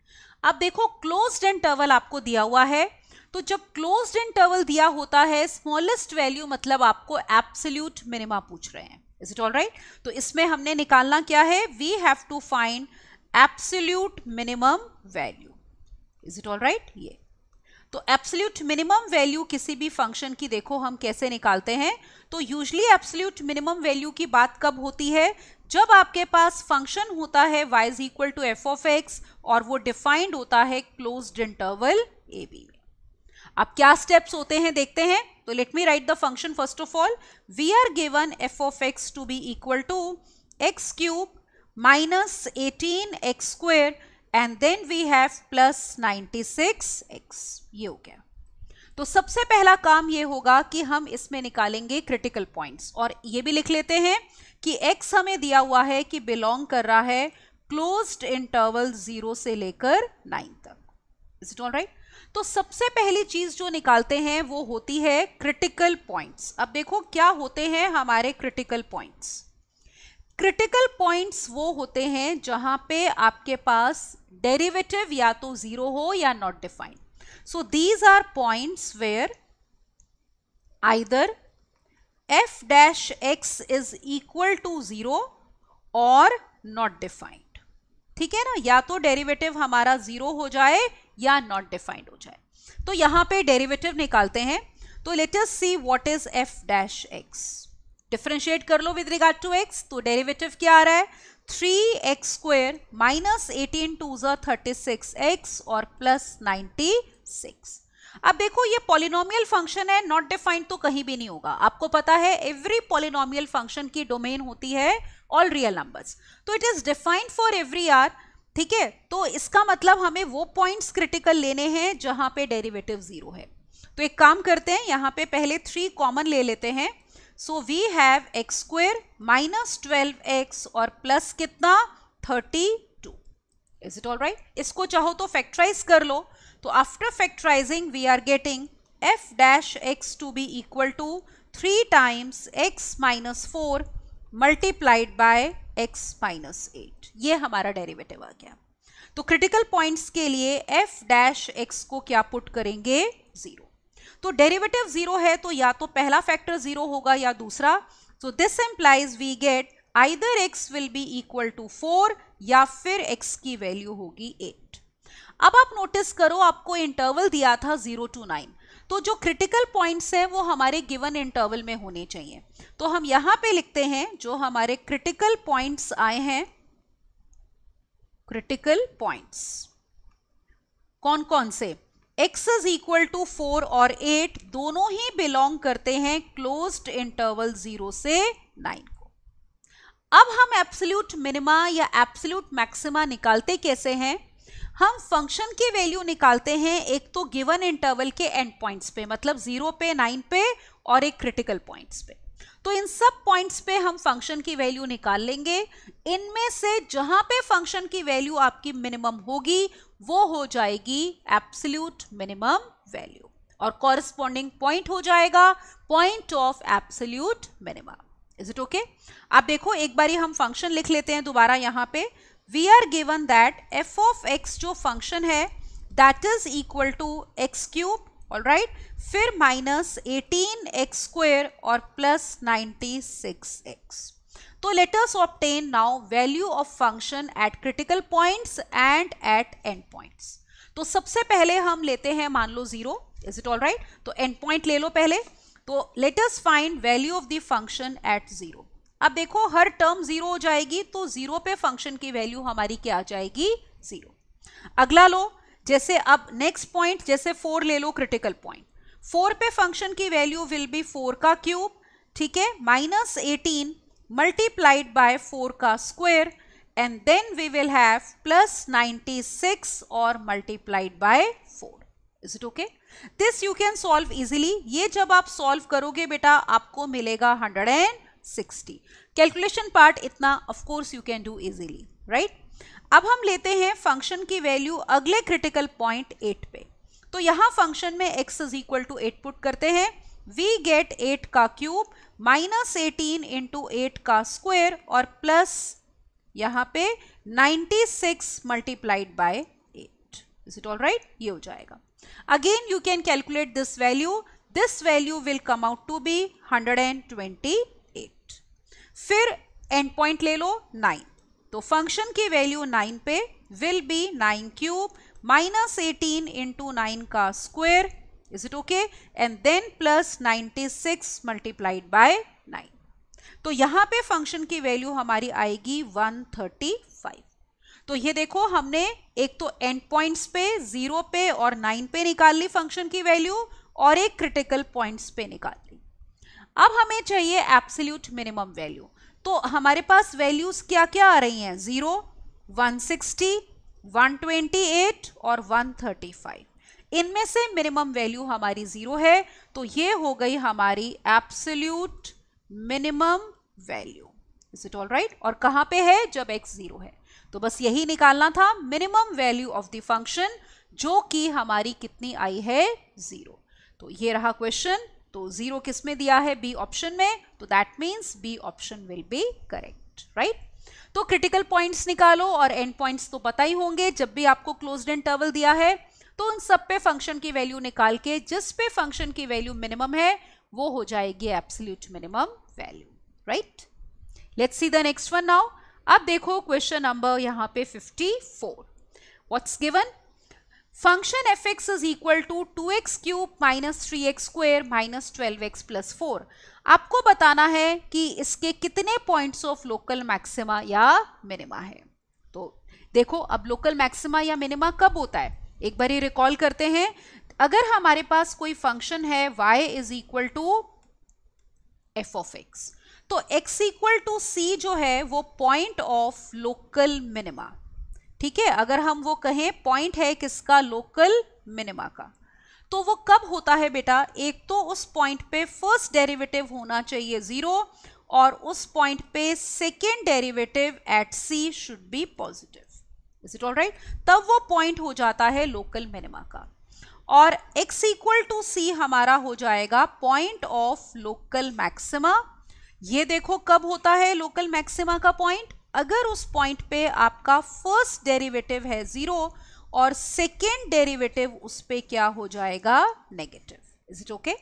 S1: अब देखो क्लोज इंटरवल आपको दिया हुआ है तो जब क्लोज इंटरवल दिया होता है स्मॉलेस्ट वैल्यू मतलब आपको एप्सल्यूट मिनिमा पूछ रहे हैं इज इट ऑल राइट तो इसमें हमने निकालना क्या है we have to find absolute minimum value is it all right ये तो एप्सल्यूट मिनिमम वैल्यू किसी भी फंक्शन की देखो हम कैसे निकालते हैं तो यूजली एप्सल्यूट मिनिमम वैल्यू की बात कब होती है जब आपके पास फंक्शन होता है y is equal to f of x और वो डिफाइंड होता है क्लोज्ड इंटरवल ए बी अब क्या स्टेप्स होते हैं देखते हैं तो let me write the function first of all we are given f of x to be equal to x cube minus square and then we have plus ninety six x ये हो गया तो सबसे पहला काम ये होगा कि हम इसमें निकालेंगे क्रिटिकल पॉइंट्स और ये भी लिख लेते हैं कि x हमें दिया हुआ है कि बिलोंग कर रहा है क्लोज्ड इंटरवल जीरो से लेकर नाइन तक इज इट ऑल राइट तो सबसे पहली चीज जो निकालते हैं वो होती है क्रिटिकल पॉइंट्स अब देखो क्या होते हैं हमारे क्रिटिकल पॉइंट्स क्रिटिकल पॉइंट्स वो होते हैं जहां पे आपके पास डेरिवेटिव या तो जीरो हो या not defined so these are points where either f dash x is equal to zero और नॉट डिफाइंड ठीक है ना या तो डेरिवेटिव हमारा जीरो हो जाए या नॉट डिफाइंड हो जाए तो यहां पे डेरिवेटिव निकालते हैं तो let's see what is f dash x differentiate कर लो विद रिगार्ड टू एक्स तो डेरिवेटिव क्या आ रहा है three x square minus eighteen two जो थर्टी सिक्स एक्स और प्लस नाइन्टी सिक्स अब देखो ये पॉलिनोमियल फंक्शन है नॉट डिफाइंड तो कहीं भी नहीं होगा आपको पता है एवरी पॉलिनोमियल फंक्शन की डोमेन होती है ऑल रियल नंबर्स तो it is defined for every are ठीक है तो इसका मतलब हमें वो पॉइंट्स क्रिटिकल लेने हैं जहां पे डेरिवेटिव जीरो है तो एक काम करते हैं यहाँ पे पहले थ्री कॉमन ले लेते हैं so we have x square minus twelve x और प्लस कितना thirty two is it all right इसको चाहो तो फैक्ट्राइज कर लो तो after factorising we are getting f dash x to be equal to three times x minus four multiplied by x minus eight ये हमारा डेरिवेटिव आ गया तो क्रिटिकल पॉइंट्स के लिए एफ डैश एक्स को क्या पुट करेंगे जीरो तो डेरिवेटिव जीरो है तो या तो पहला फैक्टर जीरो होगा या दूसरा so this implies we get either x will be equal to four या फिर एक्स की वैल्यू होगी एट अब आप नोटिस करो आपको इंटरवल दिया था जीरो टू नाइन तो जो क्रिटिकल पॉइंट्स हैं वो हमारे गिवन इंटरवल में होने चाहिए तो हम यहां पे लिखते हैं जो हमारे क्रिटिकल पॉइंट्स आए हैं क्रिटिकल पॉइंट्स कौन कौन से x is equal to four और एट दोनों ही बिलोंग करते हैं क्लोज्ड इंटरवल जीरो से नाइन को अब हम एप्सल्यूट मिनिमा या एप्सल्यूट मैक्सिमा निकालते कैसे हैं हम फंक्शन की वैल्यू निकालते हैं एक तो गिवन इंटरवल के एंड पॉइंट्स पे मतलब जीरो पे नाइन पे और एक क्रिटिकल पॉइंट्स पे तो इन सब पॉइंट्स पे हम फंक्शन की वैल्यू निकाल लेंगे इनमें से जहां पे फंक्शन की वैल्यू आपकी मिनिमम होगी वो हो जाएगी एप्सल्यूट मिनिमम वैल्यू और कॉरेस्पॉन्डिंग पॉइंट हो जाएगा point of absolute minimum is it okay आप देखो एक बार हम फंक्शन लिख लेते हैं दोबारा यहां पर we are given that f of x जो फंक्शन है that is equal to x cube all right फिर माइनस एटीन एक्स स्क्वेयर और प्लस नाइन्टी सिक्स एक्स तो let us obtain now value of function at critical points and at end तो सबसे पहले हम लेते हैं मान लो zero is it all right तो एंड पॉइंट ले लो पहले तो let's find value of the function at zero अब देखो हर टर्म जीरो हो जाएगी तो जीरो पे फंक्शन की वैल्यू हमारी क्या आ जाएगी जीरो अगला लो जैसे अब नेक्स्ट पॉइंट जैसे फोर ले लो क्रिटिकल पॉइंट फोर पे फंक्शन की वैल्यू विल बी फोर का क्यूब ठीक है minus eighteen multiplied by four का square and then we will have plus ninety six और multiplied by four is it okay this you can solve easily ये जब आप solve करोगे बेटा आपको मिलेगा hundred and sixty calculation part इतना of course you can do easily right अब हम लेते हैं फंक्शन की वैल्यू अगले क्रिटिकल पॉइंट एट पे तो यहाँ फंक्शन में x is equal to eight put करते हैं वी गेट एट का cube minus eighteen into eight का स्क्वेयर और प्लस यहाँ पे 96 six multiplied by eight is it all right ये हो जाएगा can calculate this value this value will come out to be hundred and 120 फिर end point ले लो नाइन तो फंक्शन की वैल्यू नाइन पे will be nine cube minus eighteen into nine का square is it okay and then plus ninety six multiplied by nine तो यहाँ पे फंक्शन की वैल्यू हमारी आएगी वन थर्टी फाइव तो ये देखो हमने एक तो एंड पॉइंट्स पे जीरो पे और नाइन पे निकाल ली फंक्शन की वैल्यू और एक क्रिटिकल पॉइंट्स पे निकाल ली अब हमें चाहिए एप्सल्यूट मिनिमम वैल्यू तो हमारे पास वैल्यूज क्या क्या आ रही हैं जीरो 160, 128 और 135 इनमें से मिनिमम वैल्यू हमारी जीरो है तो ये हो गई हमारी absolute minimum value is it all right और कहाँ पे है जब एक्स जीरो है तो बस यही निकालना था minimum value of the function जो कि हमारी कितनी आई है जीरो तो ये रहा क्वेश्चन तो जीरो किस में दिया है बी ऑप्शन में तो that means B option will be correct right तो क्रिटिकल पॉइंट्स निकालो और एंड पॉइंट्स तो पता ही होंगे जब भी आपको क्लोज एंड टर्वल दिया है तो उन सब पे फंक्शन की वैल्यू निकाल के जिस पे फंक्शन की वैल्यू मिनिमम है वो हो जाएगी absolute minimum value right let's see the next one now अब देखो क्वेश्चन नंबर यहां पे 54 what's given function f x is equal to two x cube minus three x square minus twelve x plus four आपको बताना है कि इसके कितने पॉइंट्स ऑफ लोकल मैक्सिमा या मिनिमा है तो देखो अब लोकल मैक्सिमा या मिनिमा कब होता है एक बार ये रिकॉल करते हैं अगर हमारे पास कोई फंक्शन है y is equal to f of x तो x इक्वल टू सी जो है वो पॉइंट ऑफ लोकल मिनिमा ठीक है अगर हम वो कहें पॉइंट है किसका लोकल मिनिमा का तो वो कब होता है बेटा एक तो उस पॉइंट पे फर्स्ट डेरिवेटिव होना चाहिए ज़ीरो और उस पॉइंट पे second derivative at c should be positive is it all right तब वो पॉइंट हो जाता है लोकल मिनिमा का और x इक्वल टू सी हमारा हो जाएगा पॉइंट ऑफ लोकल मैक्सिमा ये देखो कब होता है लोकल मैक्सिमा का पॉइंट अगर उस पॉइंट पे आपका फर्स्ट डेरिवेटिव है ज़ीरो और सेकेंड डेरिवेटिव उस पर क्या हो जाएगा नेगेटिव इज इट ओके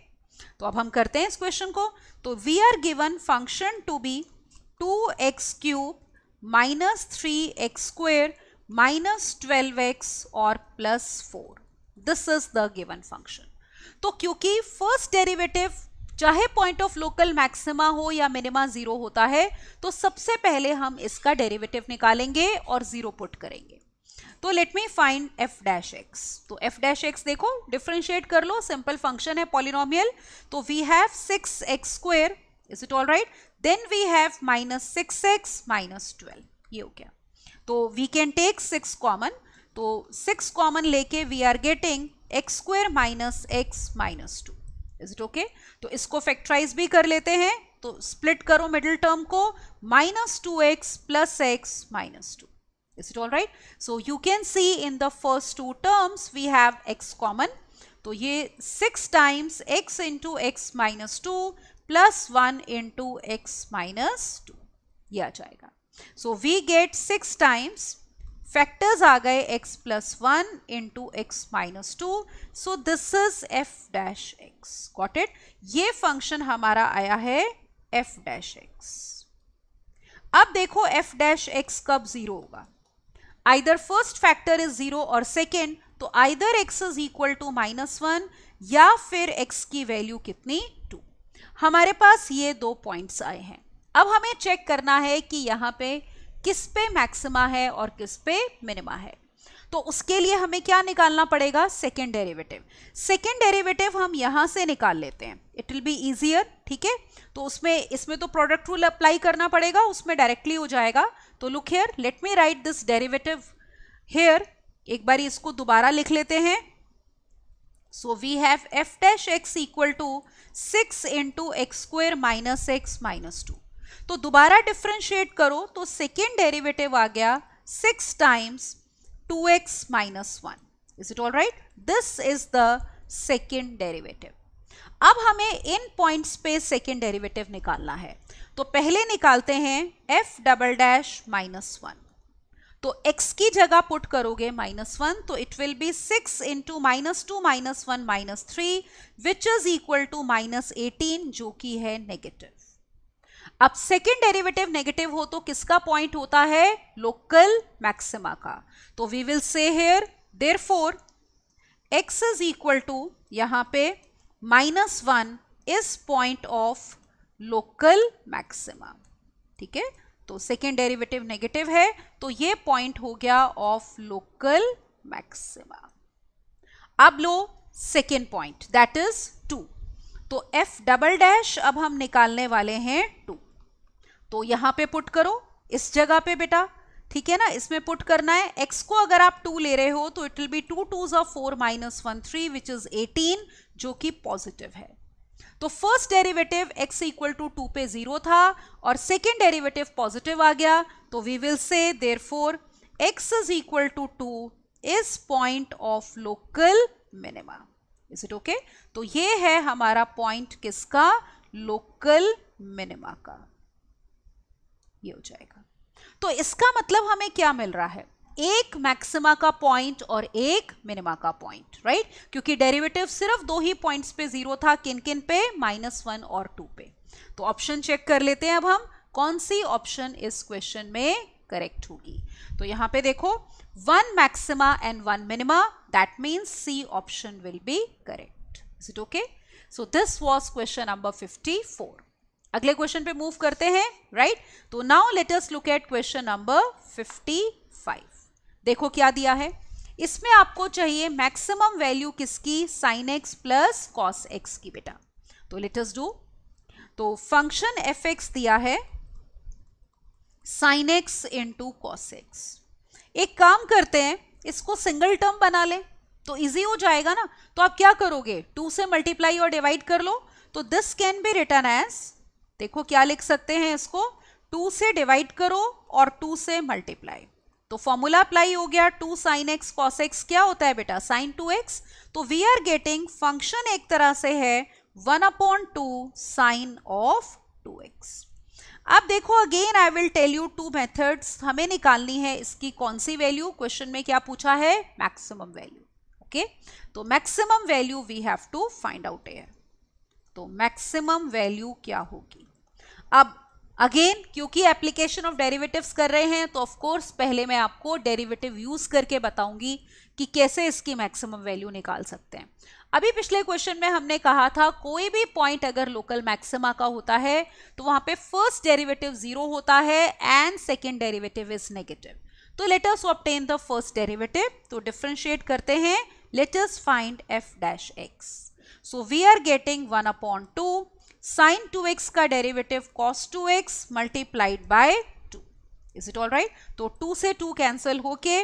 S1: तो अब हम करते हैं इस क्वेश्चन को तो we are given function to be two x cube minus three x square minus twelve x और plus four this is the given function तो क्योंकि फर्स्ट डेरिवेटिव चाहे पॉइंट ऑफ लोकल मैक्सिमा हो या मिनिमा जीरो होता है तो सबसे पहले हम इसका डेरिवेटिव निकालेंगे और जीरो पुट करेंगे तो let me find f dash x तो एफ डैश एक्स देखो डिफ्रेंशिएट कर लो सिंपल फंक्शन है पॉलिनोमियल तो we have six x square is it all right then we have minus six x minus twelve ये हो गया तो we can take six common तो सिक्स कॉमन लेके we are getting x square minus x minus two is it okay तो इसको factorise भी कर लेते हैं तो स्प्लिट करो मिडिल टर्म को minus two x plus x minus two is it all right so you can see in the first two terms we have x common तो ये six times x into x minus two plus one into x minus two यह आ जाएगा so we get six times factors आ गए x plus one into x minus two so this is f dash x got it ये function हमारा आया है f dash x अब देखो f डैश एक्स कब जीरो होगा either first factor is zero और सेकेंड तो either x is equal to minus one या फिर x की वैल्यू कितनी टू हमारे पास ये दो पॉइंट्स आए हैं अब हमें चेक करना है कि यहाँ पे किस पे मैक्सिमा है और किस पे मिनिमा है तो उसके लिए हमें क्या निकालना पड़ेगा सेकेंड डेरिवेटिव सेकेंड डेरिवेटिव हम यहाँ से निकाल लेते हैं इट विल बी ईजियर ठीक है तो उसमें इसमें तो प्रोडक्ट रूल अप्लाई करना पड़ेगा उसमें डायरेक्टली हो जाएगा तो look here let me write this derivative here एक बार इसको दोबारा लिख लेते हैं so we have F dash x equal to six into x square minus x minus two तो दोबारा डिफ्रेंशिएट करो तो सेकेंड डेरिवेटिव आ गया six times two x minus one is it all right this is the second derivative अब हमें इन points पे सेकेंड डेरिवेटिव निकालना है तो पहले निकालते हैं f double dash minus one तो x की जगह पुट करोगे माइनस वन तो it will be six into minus two minus one minus three which is equal to minus eighteen जो कि है नेगेटिव अब सेकेंड डेरिवेटिव नेगेटिव हो तो किसका पॉइंट होता है लोकल मैक्सिमा का तो we will say here there four x is equal to यहां पे minus one is point of local maxima ठीक है तो सेकेंड डेरिवेटिव नेगेटिव है तो ये पॉइंट हो गया ऑफ लोकल मैक्सिमा अब लो second point that is two तो f डबल डैश अब हम निकालने वाले हैं टू तो यहाँ पे पुट करो इस जगह पे बेटा ठीक है ना इसमें पुट करना है x को अगर आप टू ले रहे हो तो it will be two twos of four minus one three which is eighteen जो कि पॉजिटिव है तो first derivative x equal to two पे जीरो था और सेकेंड डेरिवेटिव पॉजिटिव आ गया तो we will say there four x is equal to two is point of local minima is it okay तो ये है हमारा पॉइंट किसका लोकल मिनिमा का ये हो जाएगा तो इसका मतलब हमें क्या मिल रहा है एक मैक्सिमा का पॉइंट और एक मिनिमा का पॉइंट राइट क्योंकि डेरिवेटिव सिर्फ दो ही पॉइंट्स पे जीरो था किन किन पे माइनस वन और टू पे तो ऑप्शन चेक कर लेते हैं अब हम कौन सी ऑप्शन इस क्वेश्चन में करेक्ट होगी तो यहां पे देखो one maxima and one minima that means C option will be correct is it okay so this was question number fifty four अगले क्वेश्चन पे मूव करते हैं राइट तो now let's look at question number 55 देखो क्या दिया है इसमें आपको चाहिए मैक्सिमम वैल्यू किसकी sine x plus cos x की बेटा तो लेटस डू तो फंक्शन एफ एक्स दिया है sine x into cos x एक काम करते हैं इसको सिंगल टर्म बना लें तो इजी हो जाएगा ना तो आप क्या करोगे टू से मल्टीप्लाई और डिवाइड कर लो तो this can be written as देखो क्या लिख सकते हैं इसको टू से डिवाइड करो और टू से मल्टीप्लाई तो फॉर्मूला अप्लाई हो गया two sine x cos x क्या होता है बेटा साइन टू एक्स तो वी आर गेटिंग फंक्शन एक तरह से है one upon two sine of two x अब देखो again I will tell you two methods हमें निकालनी है इसकी कौन सी वैल्यू क्वेश्चन में क्या पूछा है मैक्सिमम वैल्यू ओके तो maximum value we have to find out here तो मैक्सिमम वैल्यू क्या होगी अब अगेन क्योंकि एप्लीकेशन ऑफ डेरिवेटिव्स कर रहे हैं तो ऑफ कोर्स पहले मैं आपको डेरिवेटिव यूज करके बताऊंगी कि कैसे इसकी मैक्सिमम वैल्यू निकाल सकते हैं अभी पिछले क्वेश्चन में हमने कहा था कोई भी पॉइंट अगर लोकल मैक्सिमा का होता है तो वहां पे फर्स्ट डेरिवेटिव जीरो होता है and second derivative is negative तो letters obtain the first derivative तो डिफ्रेंशिएट करते हैं let's find f dash x so we are getting one upon two sine two x का derivative cos two x multiplied by two is it all right तो two से two cancel होके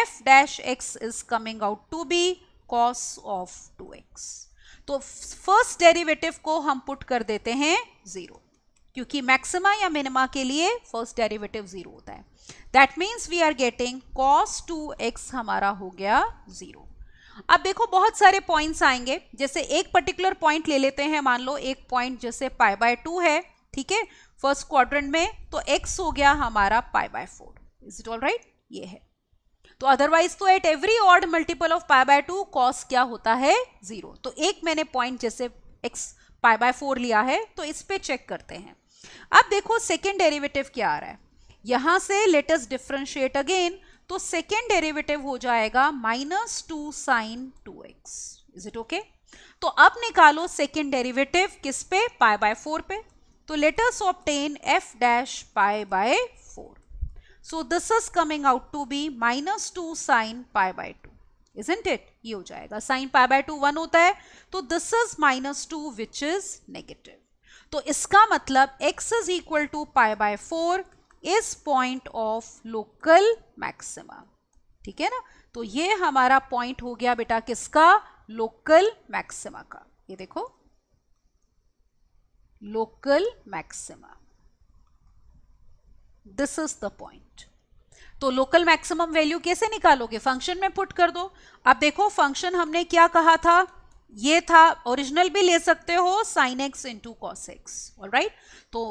S1: f dash x is coming out to be cos of two x तो first derivative को हम put कर देते हैं जीरो क्योंकि मैक्सिमा या मिनिमा के लिए फर्स्ट डेरिवेटिव जीरो होता है that means we are getting cos two x हमारा हो गया जीरो अब देखो बहुत सारे पॉइंट्स आएंगे जैसे एक पर्टिकुलर पॉइंट ले लेते हैं मान लो एक पॉइंट जैसे पाई बाय टू है ठीक है फर्स्ट क्वाड्रेंट में तो एक्स हो गया हमारा pi by four is it all right ये है तो अदरवाइज तो at every odd multiple of pi by two cos क्या होता है जीरो तो एक मैंने पॉइंट जैसे एक्स पाई बाय फोर लिया है तो इस पर चेक करते हैं अब देखो सेकेंड डेरिवेटिव क्या आ रहा है यहां से लेटेस्ट डिफ्रेंशिएट अगेन तो सेकेंड डेरिवेटिव हो जाएगा minus two sine two x is it okay तो अब निकालो सेकेंड डेरिवेटिव किस पे पाए बाय फोर पे तो letters obtain F dash pi by four so this is coming out to be minus two sine pi by two is isn't it ये हो जाएगा sign pi by to one होता है तो this is minus two which is negative तो इसका मतलब x is equal to pi by four is point of local maximum ठीक है ना तो ये हमारा पॉइंट हो गया बेटा किसका लोकल मैक्सिमा का ये देखो local maxima this is the point तो लोकल मैक्सिमम वैल्यू कैसे निकालोगे फंक्शन में पुट कर दो अब देखो फंक्शन हमने क्या कहा था ये था ओरिजिनल भी ले सकते हो sine x into cos x right तो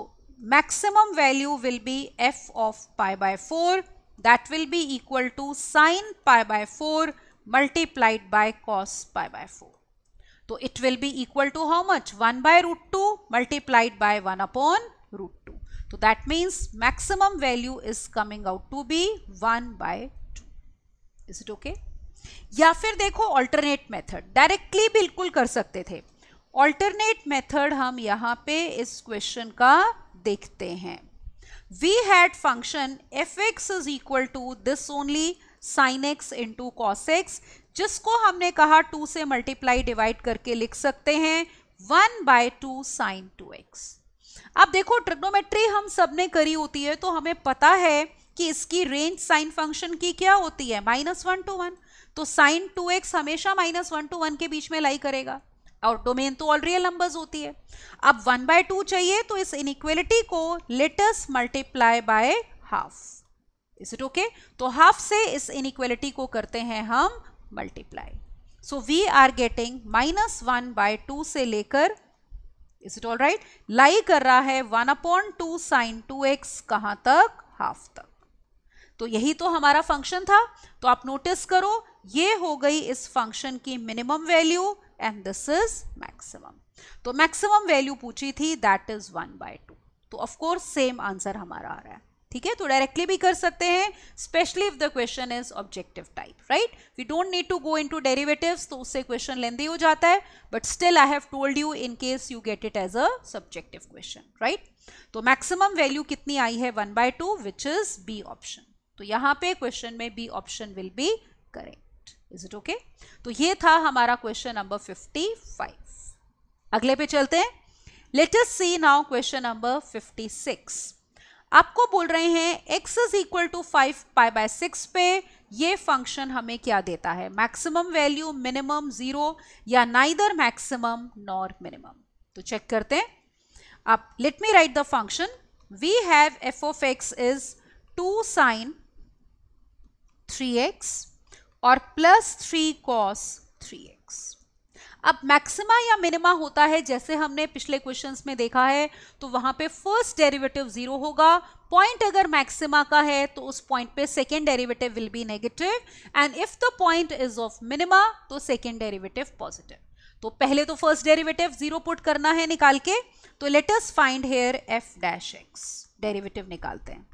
S1: maximum value will be f of pi by 4 that will be equal to sin pi by 4 multiplied by cos pi by 4. So it will be equal to how much? 1 by root 2 multiplied by 1 upon root 2. So that means maximum value is coming out to be 1 by 2. Is it okay? या फिर देखो alternate method directly बिल्कुल कर सकते थे alternate method हम यहाँ पे इस क्वेश्चन का देखते हैं function f x is equal to this only sine x into cos x जिसको हमने कहा टू से मल्टीप्लाई डिवाइड करके लिख सकते हैं one by two sine two x अब देखो ट्रिग्नोमेट्री हम सब ने करी होती है तो हमें पता है कि इसकी रेंज साइन फंक्शन की क्या होती है माइनस वन टू वन तो साइन टू एक्स हमेशा माइनस वन टू वन के बीच में लाई करेगा और डोमेन तो ऑल रियल नंबर्स होती है अब वन बाय टू चाहिए तो इस इनक्वेलिटी को let's multiply by half is it okay तो हाफ से इस इनक्वेलिटी को करते हैं हम multiply so we are getting minus one by two से लेकर is it all right lie कर रहा है one upon two sine two x कहां तक हाफ तक तो यही तो हमारा फंक्शन था तो आप नोटिस करो ये हो गई इस फंक्शन की minimum value and this is maximum तो मैक्सिमम वैल्यू पूछी थी that is one by two तो ऑफकोर्स सेम आंसर हमारा आ रहा है ठीक है तो डायरेक्टली भी कर सकते हैं specially if the question is objective type right we don't need to go into derivatives तो उससे क्वेश्चन लेंदी हो जाता है but still I have told you in case you get it as a subjective question right तो maximum value कितनी आई है one by two which is B option तो यहां पे क्वेश्चन में B option will be correct is it okay तो ये था हमारा क्वेश्चन नंबर फिफ्टी फाइव अगले पे चलते हैं let's see now question number fifty six आपको बोल रहे हैं x is equal to five pi by six पे ये फंक्शन हमें क्या देता है मैक्सिमम वैल्यू मिनिमम जीरो या नाइदर मैक्सिमम नॉर मिनिमम तो चेक करते हैं आप let me write the function we have f of x is two sine three x और plus three cos three x अब मैक्सिमा या मिनिमा होता है जैसे हमने पिछले क्वेश्चंस में देखा है तो वहां पे फर्स्ट डेरिवेटिव जीरो होगा पॉइंट अगर मैक्सिमा का है तो उस पॉइंट पे second derivative will be negative and if the point is of minima तो सेकेंड डेरिवेटिव पॉजिटिव तो पहले तो फर्स्ट डेरिवेटिव जीरो पुट करना है निकाल के तो let's find here f dash x derivative निकालते हैं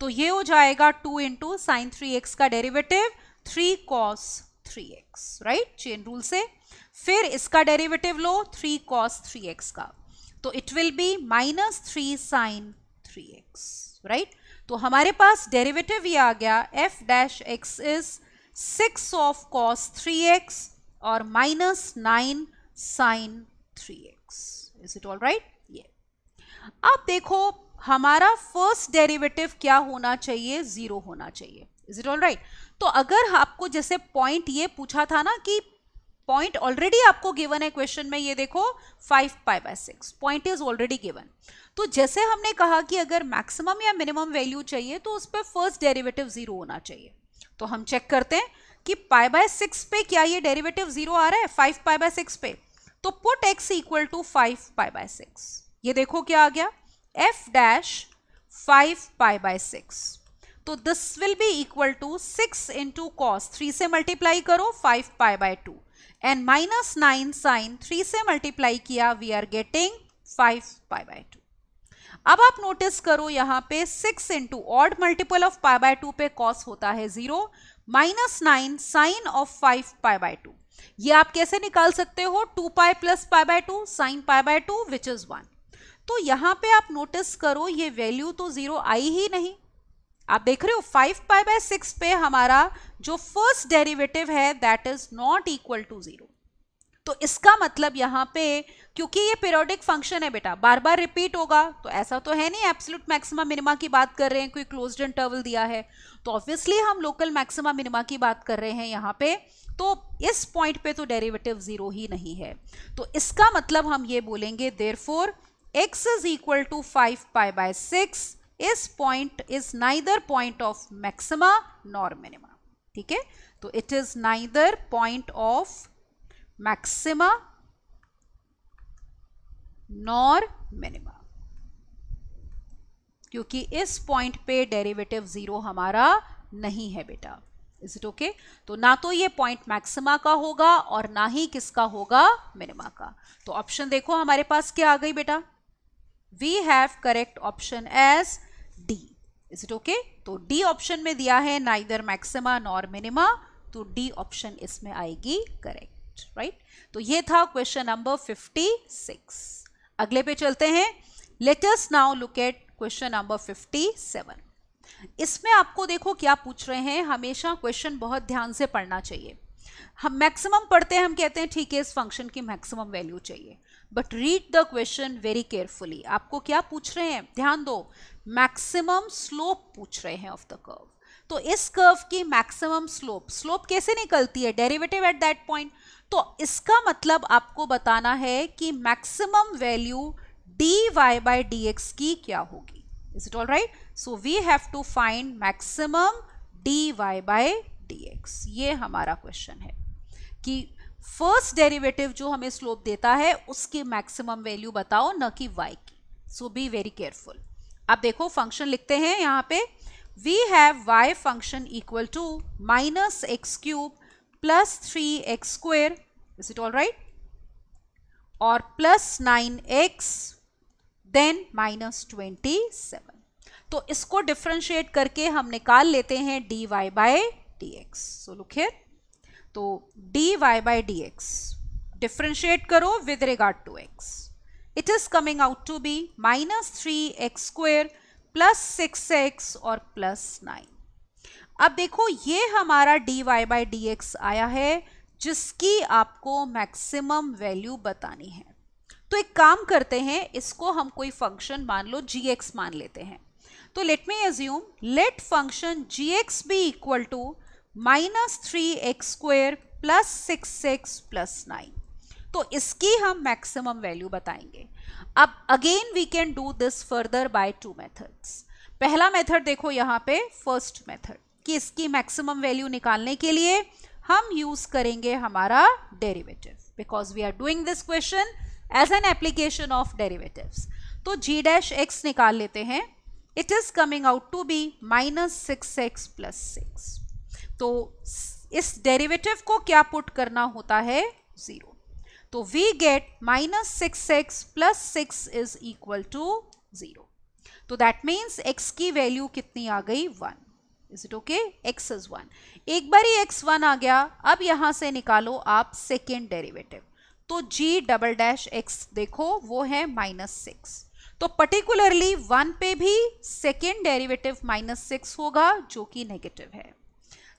S1: तो ये हो जाएगा two into sine three x का derivative three cos three x right chain rule से फिर इसका डेरिवेटिव लो थ्री कॉस थ्री एक्स का तो it will be minus three sine three x right तो हमारे पास डेरिवेटिव ये आ गया F dash x is six of cos three x और minus nine sine three x is it all right ये अब देखो हमारा फर्स्ट डेरिवेटिव क्या होना चाहिए जीरो होना चाहिए इज इट ऑल राइट तो अगर आपको जैसे पॉइंट ये पूछा था ना कि पॉइंट ऑलरेडी आपको गिवन है क्वेश्चन में ये देखो five pi by six point is already given तो जैसे हमने कहा कि अगर मैक्सिमम या मिनिमम वैल्यू चाहिए तो उस पर फर्स्ट डेरिवेटिव जीरो होना चाहिए तो हम चेक करते हैं कि पाई बाय सिक्स पे क्या ये डेरिवेटिव जीरो आ रहा है फाइव पाई बाय सिक्स पे तो put x equal to five pi by six ये देखो क्या आ गया F dash five pi by six तो this will be equal to six into cos three से मल्टीप्लाई करो five pi by two and minus nine sine three से multiply किया we are getting five pi by two अब आप notice करो यहां पे six into odd multiple of pi by two पे कॉस होता है zero minus nine sine of five pi by two ये आप कैसे निकाल सकते हो two pi plus pi by two sine pi by two which is one तो यहां पे आप नोटिस करो ये वैल्यू तो जीरो आई ही नहीं आप देख रहे हो फाइव पाई बाय सिक्स पे हमारा जो फर्स्ट डेरिवेटिव है that is not equal to zero तो इसका मतलब यहाँ पे क्योंकि ये पीरियोडिक फंक्शन है बेटा बार बार रिपीट होगा तो ऐसा तो है नहीं एब्सोल्यूट मैक्सिमा मिनिमा की बात कर रहे हैं कोई क्लोज इंटरवल दिया है तो ऑब्वियसली हम लोकल मैक्सिमा मिनिमा की बात कर रहे हैं यहाँ पे तो इस पॉइंट पे तो डेरिवेटिव जीरो ही नहीं है तो इसका मतलब हम ये बोलेंगे देर four x is equal to five pi by six इस point is neither point of maxima nor minima ठीक है तो it is neither point of maxima nor minima क्योंकि इस पॉइंट पे डेरिवेटिव जीरो हमारा नहीं है बेटा इज इट ओके तो ना तो ये पॉइंट मैक्सिमा का होगा और ना ही किसका होगा मिनिमा का तो ऑप्शन देखो हमारे पास क्या आ गई बेटा we have correct option as is it okay तो डी ऑप्शन में दिया है नाइदर मैक्सिमा नॉर मिनिमा तो डी ऑप्शन इसमें आएगी करेक्ट राइट तो ये था क्वेश्चन नंबर 56 अगले पे चलते हैं let's now look at question number 57 इसमें आपको देखो क्या पूछ रहे हैं हमेशा क्वेश्चन बहुत ध्यान से पढ़ना चाहिए हम मैक्सिमम पढ़ते हैं हम कहते हैं ठीक है इस फंक्शन की मैक्सिमम वैल्यू चाहिए but read the question very carefully आपको क्या पूछ रहे हैं ध्यान दो मैक्सिमम स्लोप पूछ रहे हैं ऑफ द कर्व तो इस कर्व की मैक्सिमम स्लोप स्लोप कैसे निकलती है डेरिवेटिव एट दैट पॉइंट तो इसका मतलब आपको बताना है कि maximum value d y by d x की क्या होगी is it all right so we have to find maximum d y by d x ये हमारा क्वेश्चन है कि फर्स्ट डेरिवेटिव जो हमें स्लोप देता है उसकी मैक्सिमम वैल्यू बताओ न कि वाई की सो बी वेरी केयरफुल अब देखो फंक्शन लिखते हैं यहाँ पे we have y function equal to minus x cube plus three x square is it all right और plus nine x then minus twenty seven तो इसको डिफ्रेंशिएट करके हम निकाल लेते हैं d y by d x so look here तो d y by d x differentiate करो with regard to x it is coming out to be minus 3x square plus six x और plus nine अब देखो ये हमारा d y by d x आया है जिसकी आपको मैक्सिमम वैल्यू बतानी है तो एक काम करते हैं इसको हम कोई फंक्शन मान लो जी एक्स मान लेते हैं तो let me assume let function g x be equal to minus three x square plus six x plus nine तो इसकी हम मैक्सिमम वैल्यू बताएंगे अब again we can do this further by two methods पहला मेथड देखो यहाँ पे first method कि इसकी मैक्सिमम वैल्यू निकालने के लिए हम यूज करेंगे हमारा derivative because we are doing this question as an application of derivatives तो जी डैश एक्स निकाल लेते हैं it is coming out to be minus six x plus six तो इस डेरिवेटिव को क्या पुट करना होता है जीरो तो we get minus six x plus six is equal to zero तो दैट मीन्स एक्स की वैल्यू कितनी आ गई one is it okay x is one एक बार ही एक्स वन आ गया अब यहां से निकालो आप सेकेंड डेरिवेटिव तो जी डबल डैश एक्स देखो वो है माइनस सिक्स तो पर्टिकुलरली वन पे भी सेकेंड डेरिवेटिव माइनस सिक्स होगा जो कि नेगेटिव है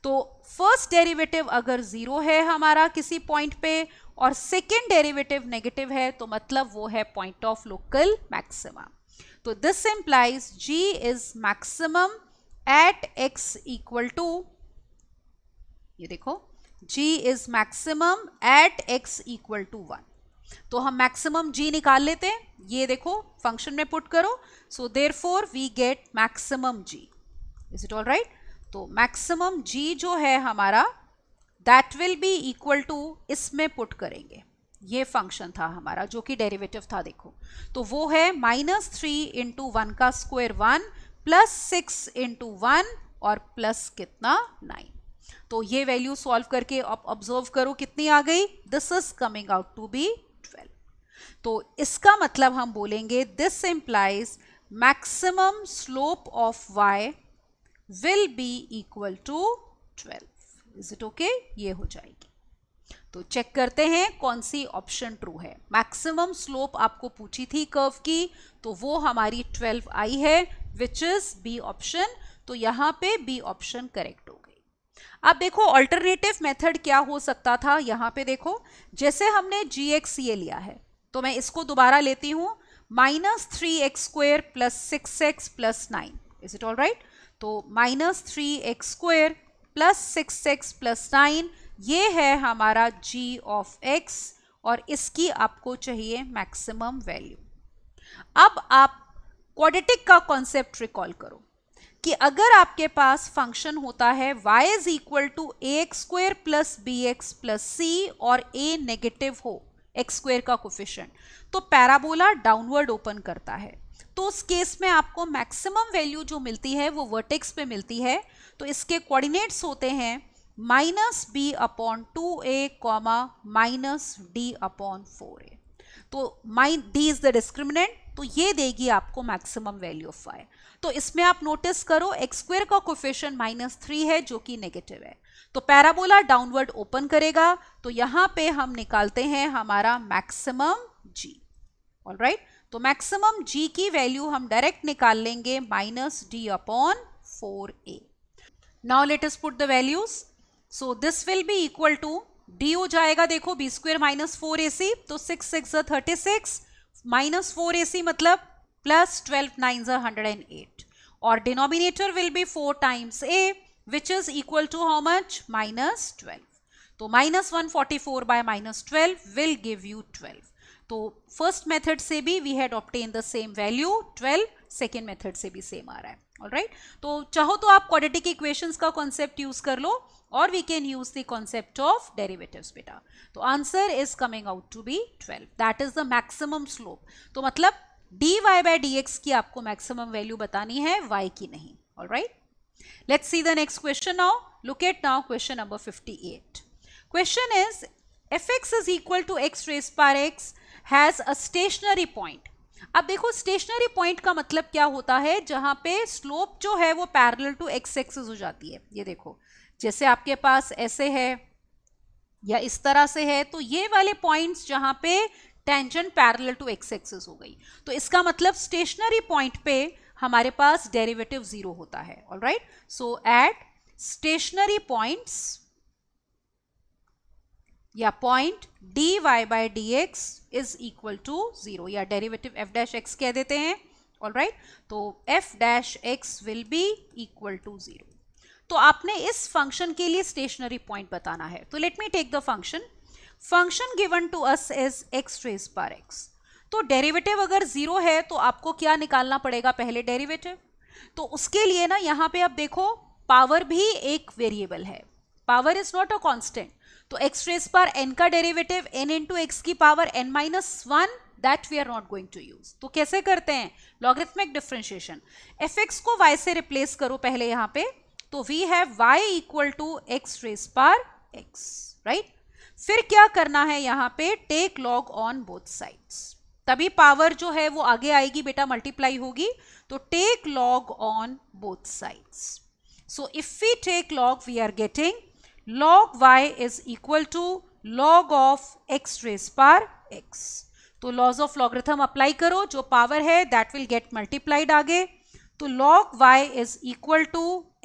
S1: तो फर्स्ट डेरिवेटिव अगर जीरो है हमारा किसी पॉइंट पे और सेकेंड डेरिवेटिव नेगेटिव है तो मतलब वो है पॉइंट ऑफ लोकल मैक्सिमम तो this implies g is maximum at x equal to ये देखो g is maximum at x equal to one तो हम मैक्सिमम जी निकाल लेते हैं ये देखो फंक्शन में पुट करो so therefore we get maximum g is it all right तो मैक्सिमम जी जो है हमारा that will be equal to इसमें पुट करेंगे ये फंक्शन था हमारा जो कि डेरिवेटिव था देखो तो वो है माइनस थ्री इंटू वन का square one plus six into one और प्लस कितना नाइन तो ये वैल्यू सॉल्व करके आप ऑब्जर्व करो कितनी आ गई this is coming out to be twelve तो इसका मतलब हम बोलेंगे this implies maximum slope of y will be equal to twelve is it okay ये हो जाएगी तो चेक करते हैं कौन सी ऑप्शन ट्रू है मैक्सिमम स्लोप आपको पूछी थी कर्व की तो वो हमारी 12 आई है विच इज बी ऑप्शन तो यहां पे बी ऑप्शन करेक्ट हो गई अब देखो ऑल्टरनेटिव मेथड क्या हो सकता था यहां पे देखो जैसे हमने जी एक्स ये लिया है तो मैं इसको दोबारा लेती हूं minus three x square plus six x plus nine is it all right तो minus three x square plus six x plus nine ये है हमारा जी ऑफ एक्स और इसकी आपको चाहिए मैक्सिमम वैल्यू अब आप क्वाड्रेटिक का कॉन्सेप्ट रिकॉल करो कि अगर आपके पास फंक्शन होता है y is equal to a x square plus b x plus c और a नेगेटिव हो एक्स स्क्वेयर का कोफिशेंट तो पैराबोला डाउनवर्ड ओपन करता है तो उस केस में आपको मैक्सिमम वैल्यू जो मिलती है वो वर्टेक्स पे मिलती है तो इसके कोऑर्डिनेट्स होते हैं minus b upon two a comma minus D upon four a तो mine d is the discriminant तो ये देगी आपको मैक्सिमम वैल्यू ऑफ वाई तो इसमें आप नोटिस करो स्क्वेयर का कोफिशन माइनस थ्री है जो कि नेगेटिव है तो पैराबोला डाउनवर्ड ओपन करेगा तो यहां पे हम निकालते हैं हमारा मैक्सिमम जी ऑल राइट तो मैक्सिमम जी की वैल्यू हम डायरेक्ट निकाल लेंगे minus D upon four a now let us put the values so this will be equal to d हो जाएगा देखो b square minus four a c तो six six thirty six minus four a c मतलब plus twelve nine ज hundred and eight और denominator will be four times a which is equal to how much minus twelve तो minus one forty four by minus twelve will give you twelve तो first method से भी we had obtain the same value twelve second method से भी same आ रहा है all right तो चाहो तो आप क्वाड्रेटिक इक्वेशंस का कॉन्सेप्ट यूज कर लो और we can use the concept of derivatives बेटा तो answer is coming out to be 12 that is the maximum slope तो मतलब d y by d x की आपको मैक्सिमम वैल्यू बतानी है वाई की नहीं all right let's see the next question now look at now question number 58 question is f x is equal to x raise पार x has a stationary point अब देखो stationary point का मतलब क्या होता है जहां पे स्लोप जो है वो पैरेलल टू एक्स एक्सेस हो जाती है ये देखो जैसे आपके पास ऐसे है या इस तरह से है तो ये वाले पॉइंट्स जहाँ पे tangent parallel to x axis हो गई तो इसका मतलब स्टेशनरी पॉइंट पे हमारे पास डेरिवेटिव जीरो होता है all right so at stationary points या point d y by d x is equal to zero या डेरिवेटिव एफ डैश एक्स कह देते हैं ऑल राइट right? तो F dash x will be equal to zero तो आपने इस function के लिए स्टेशनरी पॉइंट बताना है तो let me take the function function given to us is x raise पर एक्स तो डेरिवेटिव अगर ज़ीरो है तो आपको क्या निकालना पड़ेगा पहले डेरिवेटिव तो उसके लिए ना यहाँ पे आप देखो पावर भी एक वेरिएबल है power is not a constant तो एक्स रेस पर एन का derivative n into x की power n minus one that we are not going to use तो कैसे करते हैं लॉगरिथमिक डिफ्रेंशिएशन एफ एक्स को वाई से रिप्लेस करो पहले यहां पे तो we have y equal to x raise पर एक्स राइट फिर क्या करना है यहां पे take log on both sides तभी पावर जो है वो आगे आएगी बेटा मल्टीप्लाई होगी तो take log on both sides so if we take log we are getting log y is equal to log of x raise पर x तो लॉज ऑफ लॉगरिथम अप्लाई करो जो पावर है दैट विल गेट मल्टीप्लाइड आगे तो log y is equal to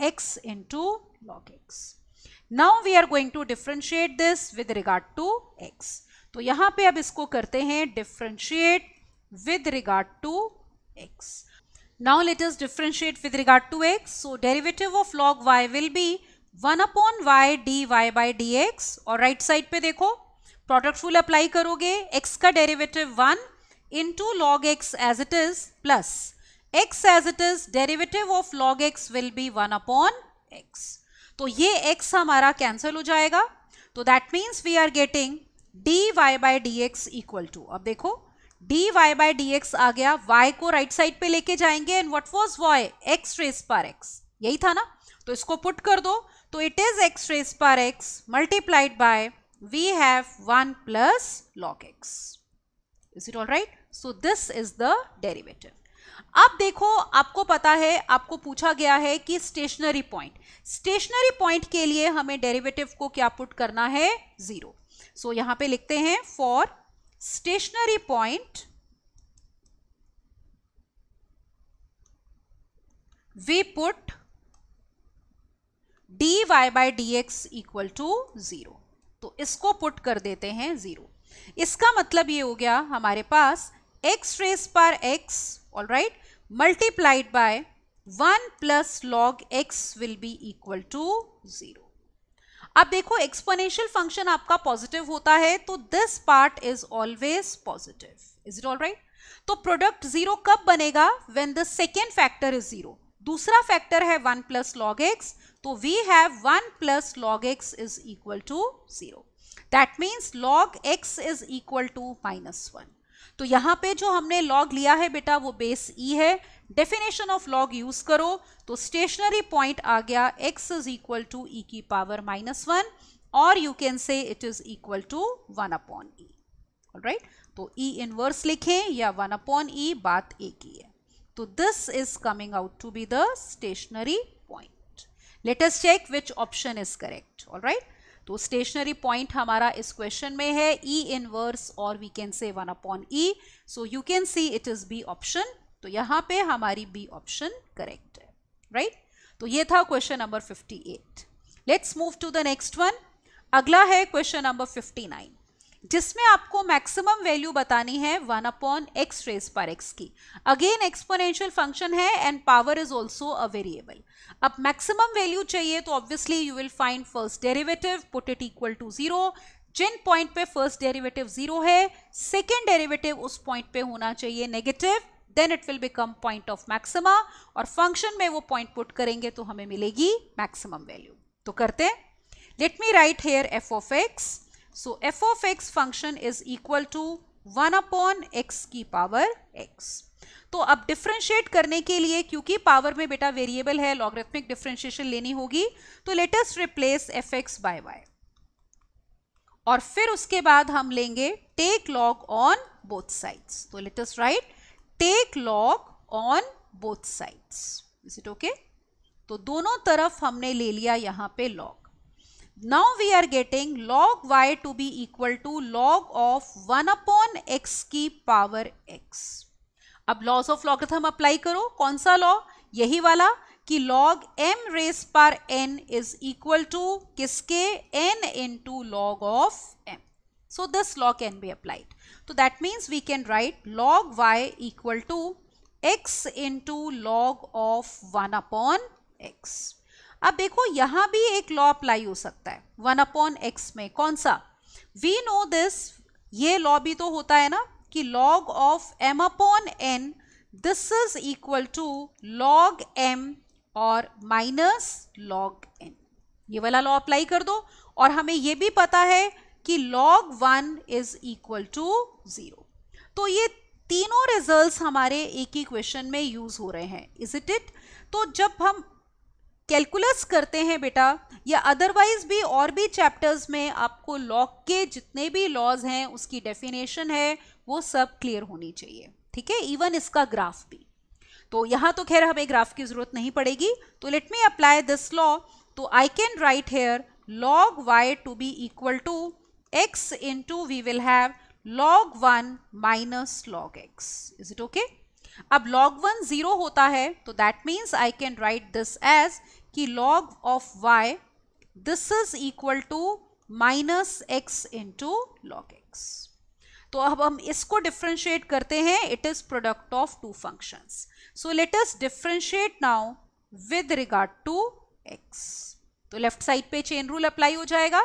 S1: x into log x now we are going to differentiate this with regard to x तो यहाँ पे अब इसको करते हैं differentiate with regard to x now let us differentiate with regard to x so derivative of log y will be one upon y d y by d x और right side पे देखो प्रोडक्ट फुल अप्लाई करोगे x का derivative one to log x as it is plus x as it is derivative of log x will be one upon x तो ये x हमारा cancel हो जाएगा तो that means we are getting d y by d x equal to अब देखो d y by d x आ गया y को राइट साइड पे लेके जाएंगे and what was y x raise पर एक्स यही था ना तो इसको पुट कर दो तो इट इज एक्स रेस पर x multiplied by we have one plus log x is it all right so this is the derivative अब देखो आपको पता है आपको पूछा गया है कि स्टेशनरी पॉइंट स्टेशनरी पॉइंट के लिए हमें डेरिवेटिव को क्या पुट करना है जीरो सो so, यहां पे लिखते हैं for stationary point we put d y by d x equal to zero तो इसको पुट कर देते हैं ज़ीरो इसका मतलब ये हो गया हमारे पास एक्स रेस पर x all right multiplied by one plus log x will be equal to zero अब देखो एक्सपोनेंशियल फंक्शन आपका पॉजिटिव होता है तो this part is always positive is it all right तो प्रोडक्ट जीरो कब बनेगा when the second factor is zero दूसरा फैक्टर है वन प्लस लॉग एक्स तो we have one plus log x is equal to zero that means log x is equal to minus one तो यहाँ पे जो हमने लॉग लिया है बेटा वो बेस ई e है डेफिनेशन ऑफ लॉग यूज करो तो स्टेशनरी पॉइंट आ गया x is equal to e की पावर माइनस वन और you can say it is equal to one upon e right तो ई e इनवर्स लिखें या वन अपॉन ई बात एक ही है तो this is coming out to be the stationary let us check which option is correct right तो stationary point हमारा इस क्वेश्चन में है ई इनवर्स और we can say one upon e so you can see it is B option तो यहाँ पे हमारी बी ऑप्शन करेक्ट है राइट right? तो ये था question number 58 let's move to the next one अगला है क्वेश्चन नंबर 59 जिसमें आपको मैक्सिमम वैल्यू बतानी है वन अपॉन एक्स रेस पर एक्स की अगेन एक्सपोनेंशियल फंक्शन है and power is also a variable अब मैक्सिमम वैल्यू चाहिए तो obviously you will find first derivative put it equal to zero जिन पॉइंट पे फर्स्ट डेरिवेटिव जीरो है second derivative उस पॉइंट पे होना चाहिए negative then it will become point of maxima और फंक्शन में वो पॉइंट पुट करेंगे तो हमें मिलेगी मैक्सिमम वैल्यू तो करते let me write here f of x So f of x function is equal to 1 upon x की पावर x. तो अब डिफ्रेंशिएट करने के लिए क्योंकि पावर में बेटा वेरिएबल है लॉगरिथमिक डिफ्रेंशिएशन लेनी होगी तो let's replace f x by y और फिर उसके बाद हम लेंगे take log on both sides तो let's write take log on both sides is it okay तो दोनों तरफ हमने ले लिया यहां पे log now we are getting log y to be equal to log of one upon x की पावर एक्स अब लॉज ऑफ लॉगरिथम अप्लाई करो कौन सा लॉ यही वाला कि लॉग एम रेस पर एन इज इक्वल टू किसके n into log of m so this law can be applied तो that means we can write log y equal to x into log of one upon x अब देखो यहां भी एक law apply हो सकता है one upon x में कौन सा वी नो दिस ये लॉ भी तो होता है ना कि log of m upon n this is equal to log m और माइनस लॉग एन ये वाला लॉ अप्लाई कर दो और हमें ये भी पता है कि log one is equal to zero तो ये तीनों रिजल्ट्स हमारे एक ही क्वेश्चन में यूज हो रहे हैं इज इट इट तो जब हम कैलकुलस करते हैं बेटा या अदरवाइज भी और भी चैप्टर्स में आपको लॉ के जितने भी लॉज हैं उसकी डेफिनेशन है वो सब क्लियर होनी चाहिए ठीक है इवन इसका ग्राफ भी तो यहाँ तो खैर हमें ग्राफ की ज़रूरत नहीं पड़ेगी तो let me apply this law तो I can write here y y be equal to x x to we will have log one minus log x. Is it okay अब लॉग वन जीरो होता है तो that means I can write this as कि log of y this is equal to minus x into log x तो अब हम इसको differentiate करते हैं it is product of two functions so let us differentiate now with regard to x तो left side पे chain rule apply हो जाएगा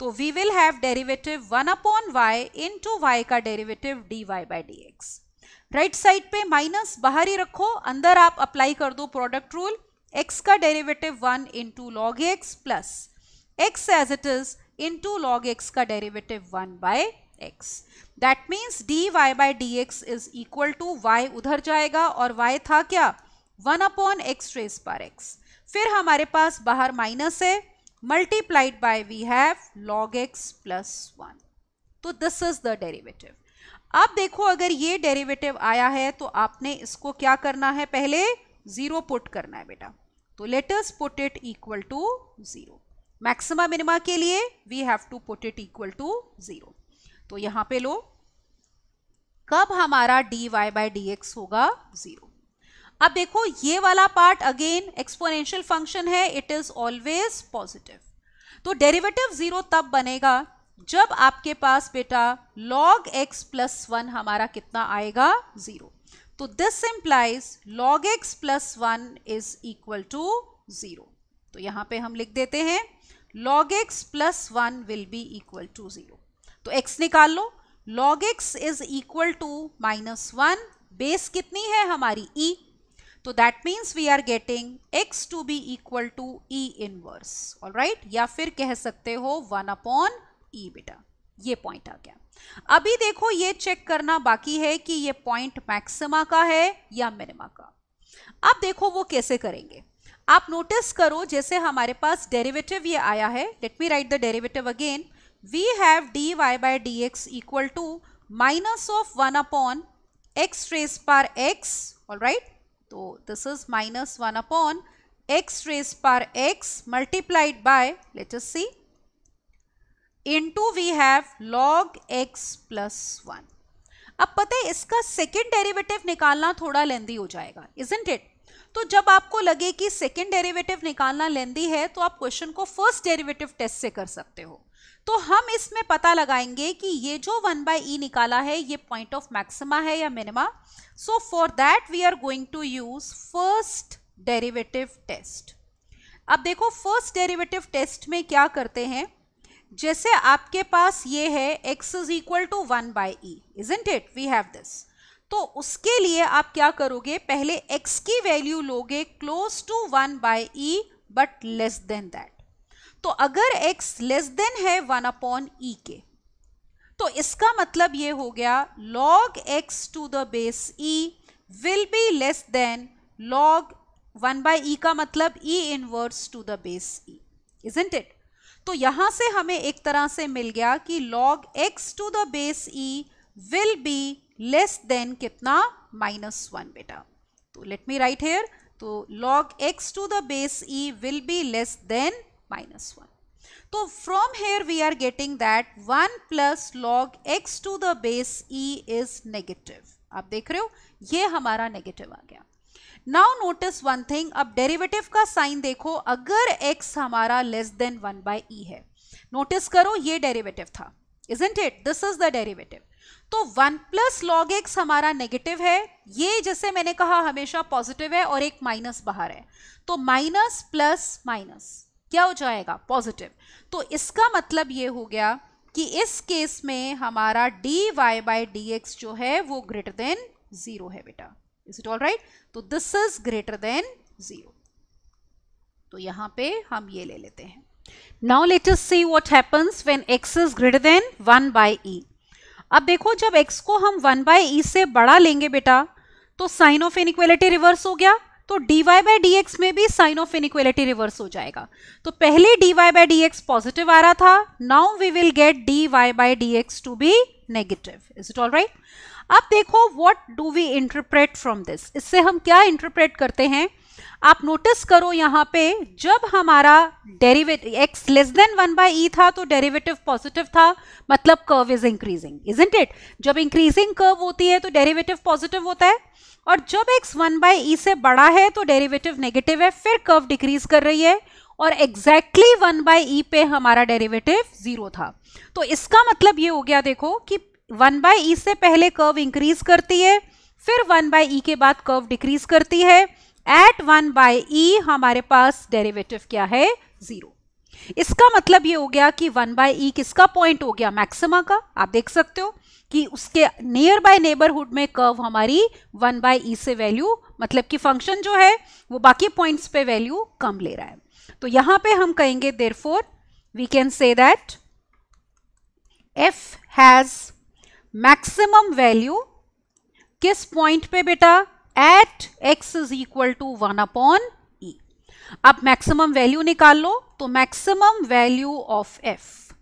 S1: तो we will have derivative one upon y into y का derivative d y by d x right side पे minus बाहर ही रखो अंदर आप अप्लाई कर दो प्रोडक्ट रूल एक्स का derivative one into log x plus x as it is into log x का derivative one by x that means d y by d x is equal to y उधर जाएगा और y था क्या one upon x raise पर x फिर हमारे पास बाहर माइनस है multiplied by we have log x plus one तो दिस इज द डेरिवेटिव अब देखो अगर ये डेरिवेटिव आया है तो आपने इसको क्या करना है पहले जीरो पुट करना है बेटा तो let's put it equal to zero maxima minima के लिए we have to put it equal to zero तो यहां पे लो कब हमारा d y by d x होगा जीरो अब देखो ये वाला पार्ट अगेन एक्सपोनेंशियल फंक्शन है इट इज ऑलवेज पॉजिटिव तो डेरिवेटिव जीरो तब बनेगा जब आपके पास बेटा लॉग एक्स प्लस वन हमारा कितना आएगा जीरो तो this implies log x plus one is equal to zero तो यहां पे हम लिख देते हैं log x plus one will be equal to zero तो x निकाल लो log x is equal to minus one base कितनी है हमारी e तो that means we are getting x to be equal to e inverse all right या फिर कह सकते हो वन अपॉन ई बेटा ये पॉइंट आ गया अभी देखो ये चेक करना बाकी है कि ये पॉइंट मैक्सिमा का है या मिनिमा का अब देखो वो कैसे करेंगे आप नोटिस करो जैसे हमारे पास डेरिवेटिव ये आया है let me write the derivative again we have d y by d x equal to minus of one upon x raise पार एक्स ऑल राइट तो this is minus one upon x raise पार x multiplied by let us see into we have log x plus one अब पता है इसका second derivative निकालना थोड़ा लेंदी हो जाएगा इजेंट इट तो जब आपको लगे कि सेकेंड डेरिवेटिव निकालना लेंदी है तो आप क्वेश्चन को फर्स्ट डेरिवेटिव टेस्ट से कर सकते हो तो हम इसमें पता लगाएंगे कि ये जो वन बाई ई निकाला है ये पॉइंट ऑफ मैक्सिमा है या minima so for that we are going to use first derivative test अब देखो फर्स्ट डेरिवेटिव टेस्ट में क्या करते हैं जैसे आपके पास ये है x is equal to one by e isn't it we have this तो उसके लिए आप क्या करोगे पहले x की वैल्यू लोगे close to one by e but less than that तो अगर x लेस देन है वन अपॉन ई के तो इसका मतलब ये हो गया log x to the base e will be less than log one by e का मतलब e inverse to the base e, isn't it? तो यहां से हमें एक तरह से मिल गया कि log x to the base e will be less than कितना माइनस वन बेटा तो लेट मी राइट हेयर तो log x to the base e will be less than minus one तो from here we are getting that one plus log x to the base e is negative आप देख रहे हो ये हमारा negative आ गया नाउ नोटिस वन थिंग अब डेरिवेटिव का साइन देखो अगर x हमारा less than one by e है नोटिस करो ये डेरिवेटिव था is it this is the derivative तो वन प्लस लॉग एक्स हमारा नेगेटिव है ये जैसे मैंने कहा हमेशा पॉजिटिव है और एक माइनस बाहर है तो माइनस प्लस माइनस क्या हो जाएगा पॉजिटिव तो इसका मतलब ये हो गया कि इस केस में हमारा d y by d x जो है वो ग्रेटर देन जीरो है बेटा इज इट ऑल राइट तो this is greater than zero तो यहां पे हम ये ले लेते हैं now let us see what happens when x is greater than one by e अब देखो जब एक्स को हम वन बाय ई से बड़ा लेंगे बेटा तो साइन ऑफ इनक्वेलिटी रिवर्स हो गया तो dy बाई डी में भी साइन ऑफ इनक्वेलिटी रिवर्स हो जाएगा तो पहले dy बाई डी पॉजिटिव आ रहा था now we will get dy by d to be negative is it all right अब देखो what do we interpret from this इससे हम क्या इंटरप्रेट करते हैं आप नोटिस करो यहाँ पे जब हमारा derivative x less than one by e था तो डेरिवेटिव पॉजिटिव था मतलब curve is increasing isn't it जब इंक्रीजिंग कर्व होती है तो डेरिवेटिव पॉजिटिव होता है और जब एक्स वन बाई ई से बड़ा है तो डेरिवेटिव नेगेटिव है फिर कर्व डिक्रीज कर रही है और एग्जैक्टली वन बाई ई पे हमारा डेरिवेटिव जीरो था तो इसका मतलब ये हो गया देखो कि वन बाई ई से पहले कर्व इंक्रीज करती है फिर वन बाई ई के बाद कर्व डिक्रीज करती है एट वन बाई ई हमारे पास डेरिवेटिव क्या है जीरो इसका मतलब ये हो गया कि वन बाय ई किसका पॉइंट हो गया मैक्सिमा का आप देख सकते हो कि उसके नियर बाय नेबरहुड में कर्व हमारी वन बाई ई से वैल्यू मतलब कि फंक्शन जो है वो बाकी पॉइंट्स पे वैल्यू कम ले रहा है तो यहां पे हम कहेंगे therefore we can say that f has maximum value किस पॉइंट पे बेटा at x is equal to one upon e अब मैक्सिमम वैल्यू निकाल लो तो maximum value of f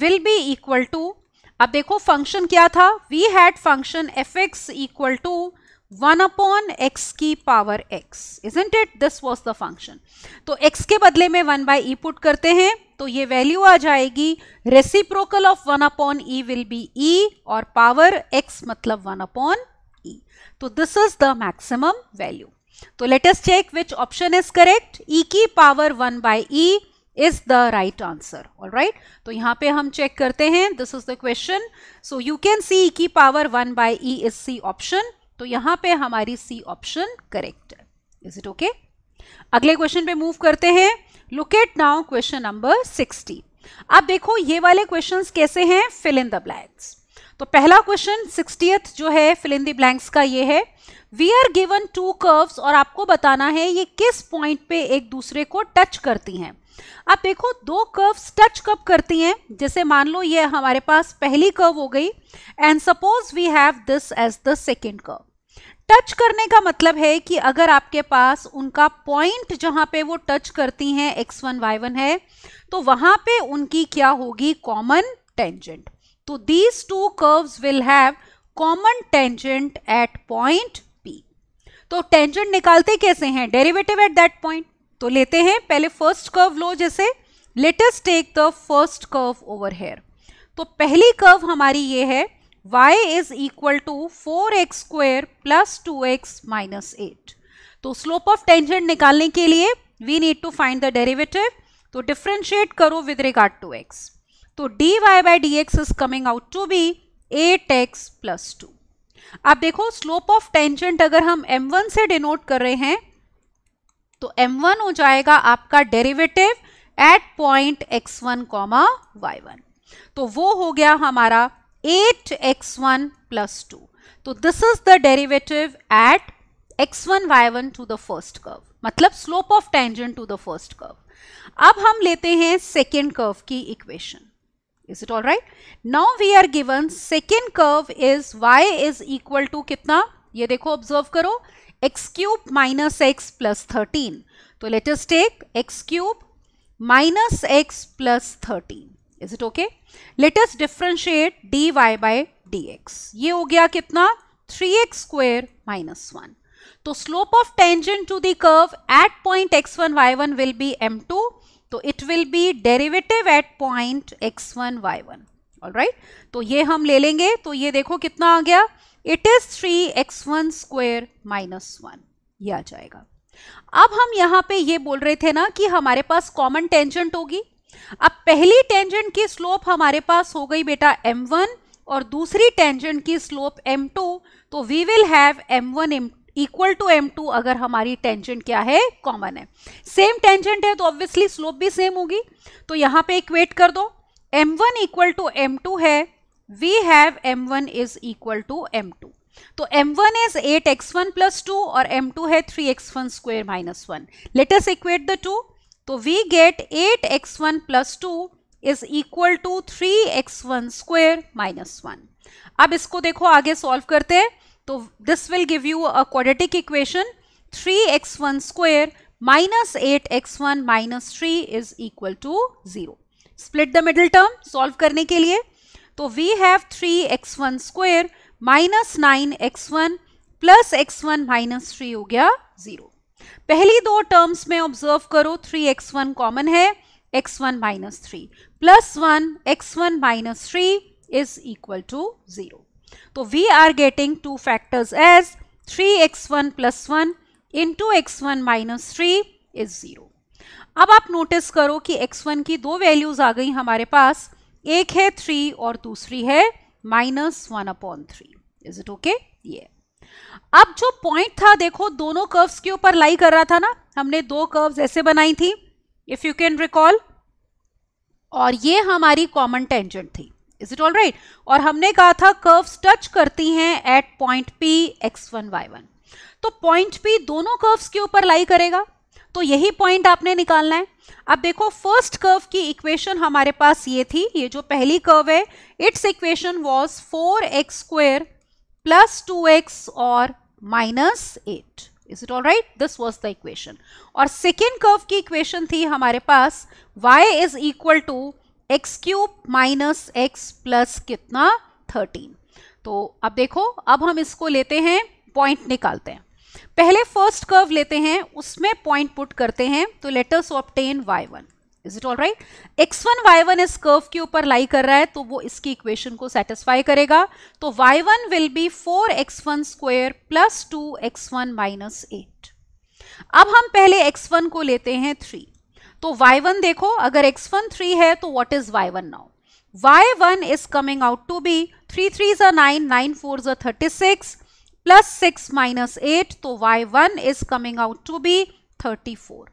S1: will be equal to अब देखो फंक्शन क्या था we had function f x equal to one upon x की power x isn't it this was the function तो एक्स के बदले में वन बाई ई पुट करते हैं तो ये वैल्यू आ जाएगी reciprocal of one upon e will be e और पावर एक्स मतलब वन अपॉन ई तो this is the maximum value तो let's check which option is correct e की power one by e is the right answer all right तो यहां पर हम check करते हैं this is the question so you can see की power one by e is c option तो यहां पे हमारी सी ऑप्शन करेक्ट है इज इट ओके अगले क्वेश्चन पे मूव करते हैं look at now question number sixty अब देखो ये वाले क्वेश्चंस कैसे हैं फिल इन द ब्लैंक्स तो पहला क्वेश्चन सिक्सटीथ जो है फिल इन द ब्लैंक्स का ये है we are given two curves और आपको बताना है ये किस पॉइंट पे एक दूसरे को टच करती हैं अब देखो दो कर्व्स टच कब करती हैं जैसे मान लो ये हमारे पास पहली कर्व हो गई and suppose we have this as the second curve touch करने का मतलब है कि अगर आपके पास उनका पॉइंट जहां पे वो टच करती हैं एक्स वन वाई वन है तो वहां पे उनकी क्या होगी कॉमन टेंजेंट तो these two curves will have common tangent at point p तो टेंजेंट निकालते कैसे हैं डेरिवेटिव एट दैट पॉइंट तो लेते हैं पहले फर्स्ट कर्व लो जैसे let's take the first curve over here तो पहली कर्व हमारी ये है y is equal to four x square plus two x minus eight तो स्लोप ऑफ टेंजेंट निकालने के लिए we need to find the derivative तो डिफ्रेंशिएट करो विद रिगार्ड टू एक्स तो d y by d x is coming out to be eight x plus two आप देखो slope of tangent अगर हम m1 से डिनोट कर रहे हैं तो m1 हो जाएगा आपका derivative at point x1 comma y one तो वो हो गया हमारा eight x one plus two तो this is the derivative at x one y one to the first curve मतलब slope of tangent to the first curve अब हम लेते हैं सेकेंड कर्व की equation is it all right now we are given second curve is y is equal to कितना ये देखो observe करो x cube minus x plus thirteen तो let's take x cube minus x plus thirteen is it okay let's differentiate d y by d x ये हो गया कितना three x square minus one तो slope of tangent to the curve at point x one y one will be m two तो it will be derivative at point x one y one all right तो ये हम ले लेंगे तो ये देखो कितना आ गया it is three x one square minus one ये आ जाएगा अब हम यहां पे ये बोल रहे थे ना कि हमारे पास कॉमन टेंजेंट होगी अब पहली टेंजेंट की स्लोप हमारे पास हो गई बेटा m1 और दूसरी टेंजेंट की स्लोप m2 तो we will have m1 m equal to m two अगर हमारी टेंजेंट क्या है कॉमन है सेम टेंजेंट है तो ऑब्वियसली स्लोप भी सेम होगी तो यहां पे इक्वेट कर दो m one equal to m two है we have m one is equal to m two तो m one is eight x one plus two और एम टू है three x one square minus one let's equate the two तो we get eight x one plus two is equal to three x one square minus one अब इसको देखो आगे solve करते हैं तो this will give you a quadratic equation three x one square minus eight x one minus three is equal to zero split the middle term solve करने के लिए तो we have three x one square minus nine x one plus x one minus three हो गया zero पहली दो terms में observe करो थ्री एक्स वन कॉमन है x one minus three plus one x one minus three is equal to zero तो we are getting two factors as three x one plus one into x one minus three is zero अब आप notice करो कि x1 की दो values आ गई हमारे पास एक है थ्री और दूसरी है minus one upon three is it okay ये अब जो पॉइंट था देखो दोनों कर्व्स के ऊपर लाई कर रहा था ना हमने दो कर्व्स ऐसे बनाई थी इफ यू कैन रिकॉल और ये हमारी कॉमन टेंजेंट थी इज इट ऑल राइट और हमने कहा था कर्व्स टच करती हैं at point P x one y one तो पॉइंट पी दोनों कर्व्स के ऊपर लाई करेगा तो यही पॉइंट आपने निकालना है अब देखो फर्स्ट कर्व की इक्वेशन हमारे पास ये थी ये जो पहली कर्व है its equation was four x square plus two x और minus eight is it all right this was the equation और सेकेंड कर्व की इक्वेशन थी हमारे पास y is equal to x cube minus x plus कितना thirteen तो अब देखो अब हम इसको लेते हैं पॉइंट निकालते हैं पहले फर्स्ट कर्व लेते हैं उसमें पॉइंट पुट करते हैं तो letters obtain one is it all right x one y one इस कर्व के ऊपर लाई कर रहा है तो वो इसकी इक्वेशन को सेटिस्फाई करेगा तो y one will be four x one square plus two x one minus eight अब हम पहले एक्स वन को लेते हैं थ्री तो वाई वन देखो अगर एक्स वन थ्री है तो what is y one now y one is coming out to be three three ज नाइन नाइन फोर ज thirty six plus six minus eight तो y one is coming out to be thirty four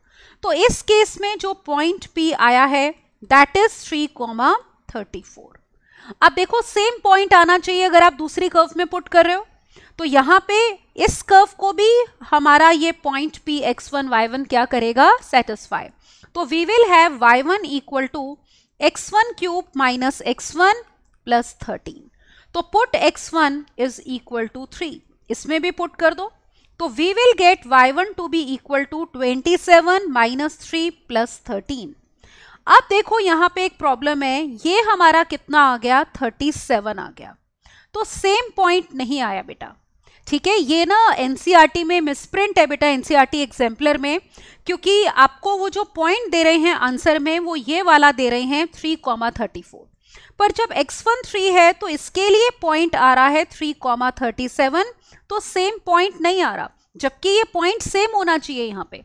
S1: तो इस case में जो point P आया है that is three comma thirty four अब देखो सेम पॉइंट आना चाहिए अगर आप दूसरी कर्व में पुट कर रहे हो तो यहां पे इस कर्व को भी हमारा ये point P x one y one क्या करेगा सेटिस्फाई तो we will have y one equal to x one cube minus x one plus thirteen तो put x1 one is equal to three इसमें भी पुट कर दो तो we will get y one to be equal to twenty seven minus three plus thirteen अब देखो यहाँ पे एक प्रॉब्लम है ये हमारा कितना आ गया थर्टी सेवन आ गया तो सेम पॉइंट नहीं आया बेटा ठीक है ये ना एनसीईआरटी e में मिसप्रिंट है बेटा एनसीईआरटी एग्जाम्पलर e में क्योंकि आपको वो जो पॉइंट दे रहे हैं आंसर में वो ये वाला दे रहे हैं थ्री कॉमा थर्टी फोर पर जब एक्स वन थ्री है तो इसके लिए पॉइंट आ रहा है थ्री कॉमा थर्टी सेवन तो सेम पॉइंट नहीं आ रहा जबकि ये पॉइंट सेम होना चाहिए यहाँ पे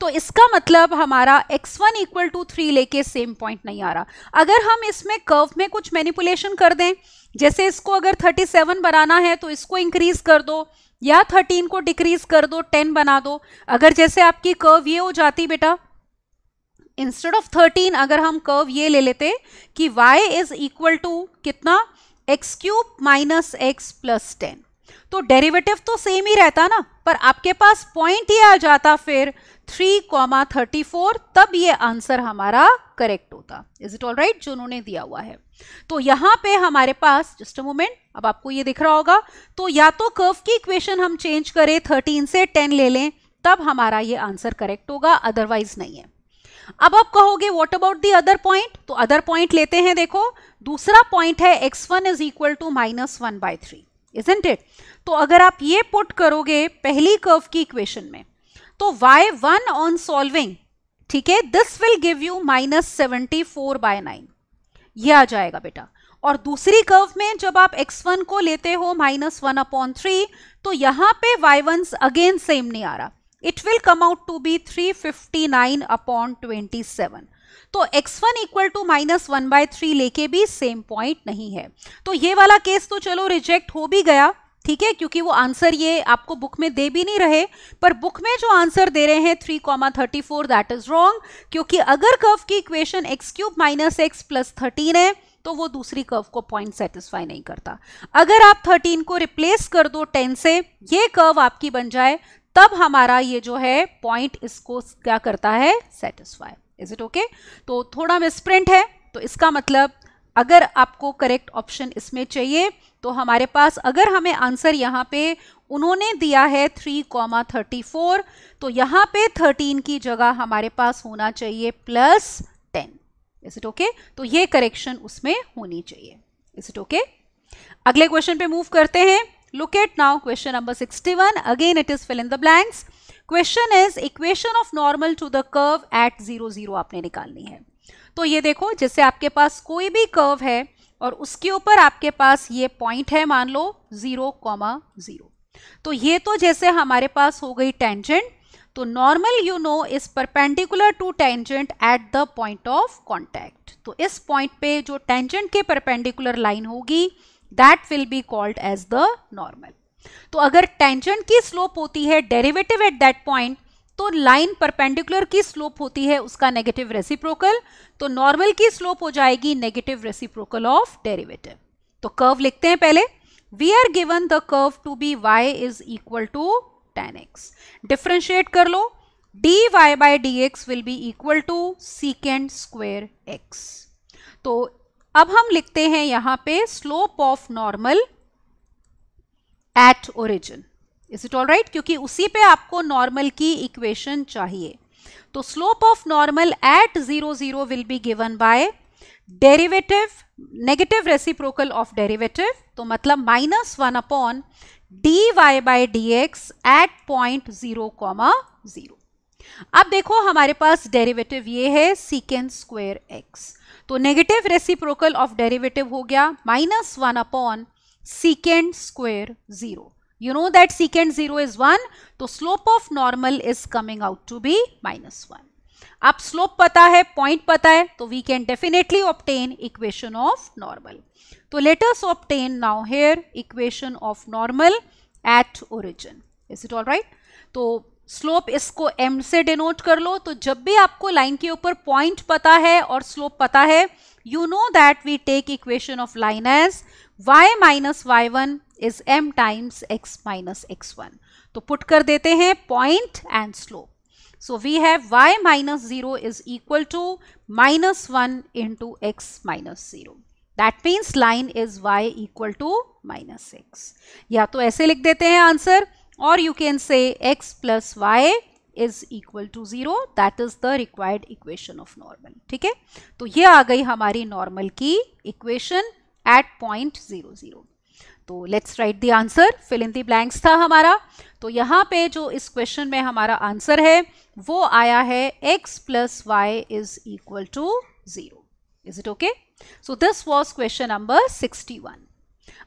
S1: तो इसका मतलब हमारा x1 one equal to three लेके सेम पॉइंट नहीं आ रहा अगर हम इसमें कर्व में कुछ मैनिपुलेशन कर दें जैसे इसको अगर 37 बनाना है तो इसको इंक्रीज कर दो या 13 को डिक्रीज कर दो 10 बना दो अगर जैसे आपकी कर्व ये हो जाती बेटा इंस्टेड ऑफ थर्टीन अगर हम कर्व ये ले लेते कि y इज इक्वल टू कितना x cube minus x plus ten तो डेरिवेटिव तो सेम ही रहता ना पर आपके पास पॉइंट ही आ जाता फिर थ्री कॉमा थर्टी फोर तब ये आंसर हमारा करेक्ट होता इज इट ऑल राइट जो उन्होंने दिया हुआ है तो यहाँ पे हमारे पास जस्ट अ मोमेंट अब आपको ये दिख रहा होगा तो या तो कर्व की इक्वेशन हम चेंज करें थर्टीन से टेन ले लें तब हमारा ये आंसर करेक्ट होगा अदरवाइज नहीं है अब आप कहोगे what about the other point तो अदर पॉइंट लेते हैं देखो दूसरा पॉइंट है x one is equal to minus one by three is it तो अगर आप ये पुट करोगे पहली कर्व की इक्वेशन में तो वाई वन ऑन सॉल्विंग ठीक है this will give you minus seventy four by nine ये आ जाएगा बेटा और दूसरी कर्व में जब आप वन को लेते हो माइनस वन अपॉन थ्री तो यहां पे वन अगेन सेम नहीं आ रहा it will come out to be 359 upon 27 तो x1 equal to minus one by three लेके भी सेम पॉइंट नहीं है तो ये वाला केस तो चलो रिजेक्ट हो भी गया ठीक है क्योंकि वो आंसर ये आपको बुक में दे भी नहीं रहे पर बुक में जो आंसर दे रहे हैं three comma thirty four that is wrong क्योंकि अगर कर्व की equation x cube minus x plus thirteen है तो वो दूसरी कर्व को पॉइंट सेटिस्फाई नहीं करता अगर आप 13 को रिप्लेस कर दो 10 से ये कर्व आपकी बन जाए तब हमारा ये जो है पॉइंट इसको क्या करता है सेटिस्फाई इज इट ओके तो थोड़ा मिसप्रिंट है तो इसका मतलब अगर आपको करेक्ट ऑप्शन इसमें चाहिए तो हमारे पास अगर हमें आंसर यहाँ पे उन्होंने दिया है थ्री कॉमा थर्टी फोर तो यहाँ पे थर्टीन की जगह हमारे पास होना चाहिए plus ten is it okay तो ये करेक्शन उसमें होनी चाहिए इज इट ओके अगले क्वेश्चन पे मूव करते हैं Look at now question number 61. Again it is fill in the blanks. Question is equation of normal to the curve at zero zero आपने निकालनी है तो ये देखो जैसे आपके पास कोई भी कर्व है और उसके ऊपर आपके पास ये पॉइंट है मान लो जीरो कॉमा जीरो तो ये तो जैसे हमारे पास हो गई टेंजेंट तो normal you know is perpendicular to tangent at the point of contact तो इस पॉइंट पे जो टेंजेंट के परपेंडिकुलर लाइन होगी that will be called as the normal तो अगर टेंजेंट की स्लोप होती है डेरिवेटिव एट दैट पॉइंट तो लाइन परपेंडिकुलर की स्लोप होती है उसका नेगेटिव रेसिप्रोकल तो नॉर्मल की स्लोप हो जाएगी नेगेटिव रेसिप्रोकल ऑफ डेरिवेटिव तो कर्व लिखते हैं पहले we are given the curve to be y is equal to tan x differentiate कर लो d y by d x will be equal to secant square x तो अब हम लिखते हैं यहां पे slope of normal at origin is it all right क्योंकि उसी पे आपको नॉर्मल की इक्वेशन चाहिए तो slope of normal at zero zero will be given by derivative negative reciprocal of derivative तो मतलब minus one upon d y by d x at point zero comma zero अब देखो हमारे पास डेरिवेटिव ये है सीकेंड स्क्वेयर एक्स तो negative reciprocal of derivative हो गया minus one upon secant square zero you know that secant zero is one तो slope of normal is coming out to be minus one आप slope पता है point पता है तो we can definitely obtain equation of normal तो letters obtain now here equation of normal at origin is it all right तो slope इसको M से डिनोट कर लो तो जब भी आपको लाइन के ऊपर पॉइंट पता है और स्लोप पता है you know that we take equation of line as y minus y one is M times x minus x one तो पुट कर देते हैं point and slope so we have y minus zero is equal to minus 1 to x minus zero that means line is y equal to minus x या तो ऐसे लिख देते हैं answer or you can say x plus y is equal to zero. that is the required equation of normal ठीक है तो ये आ गई हमारी normal की equation at point zero zero. तो let's write the answer. Fill in the blanks था हमारा तो यहाँ पे जो इस question में हमारा answer है वो आया है x plus y is equal to zero. Is it okay? So this was question number sixty one.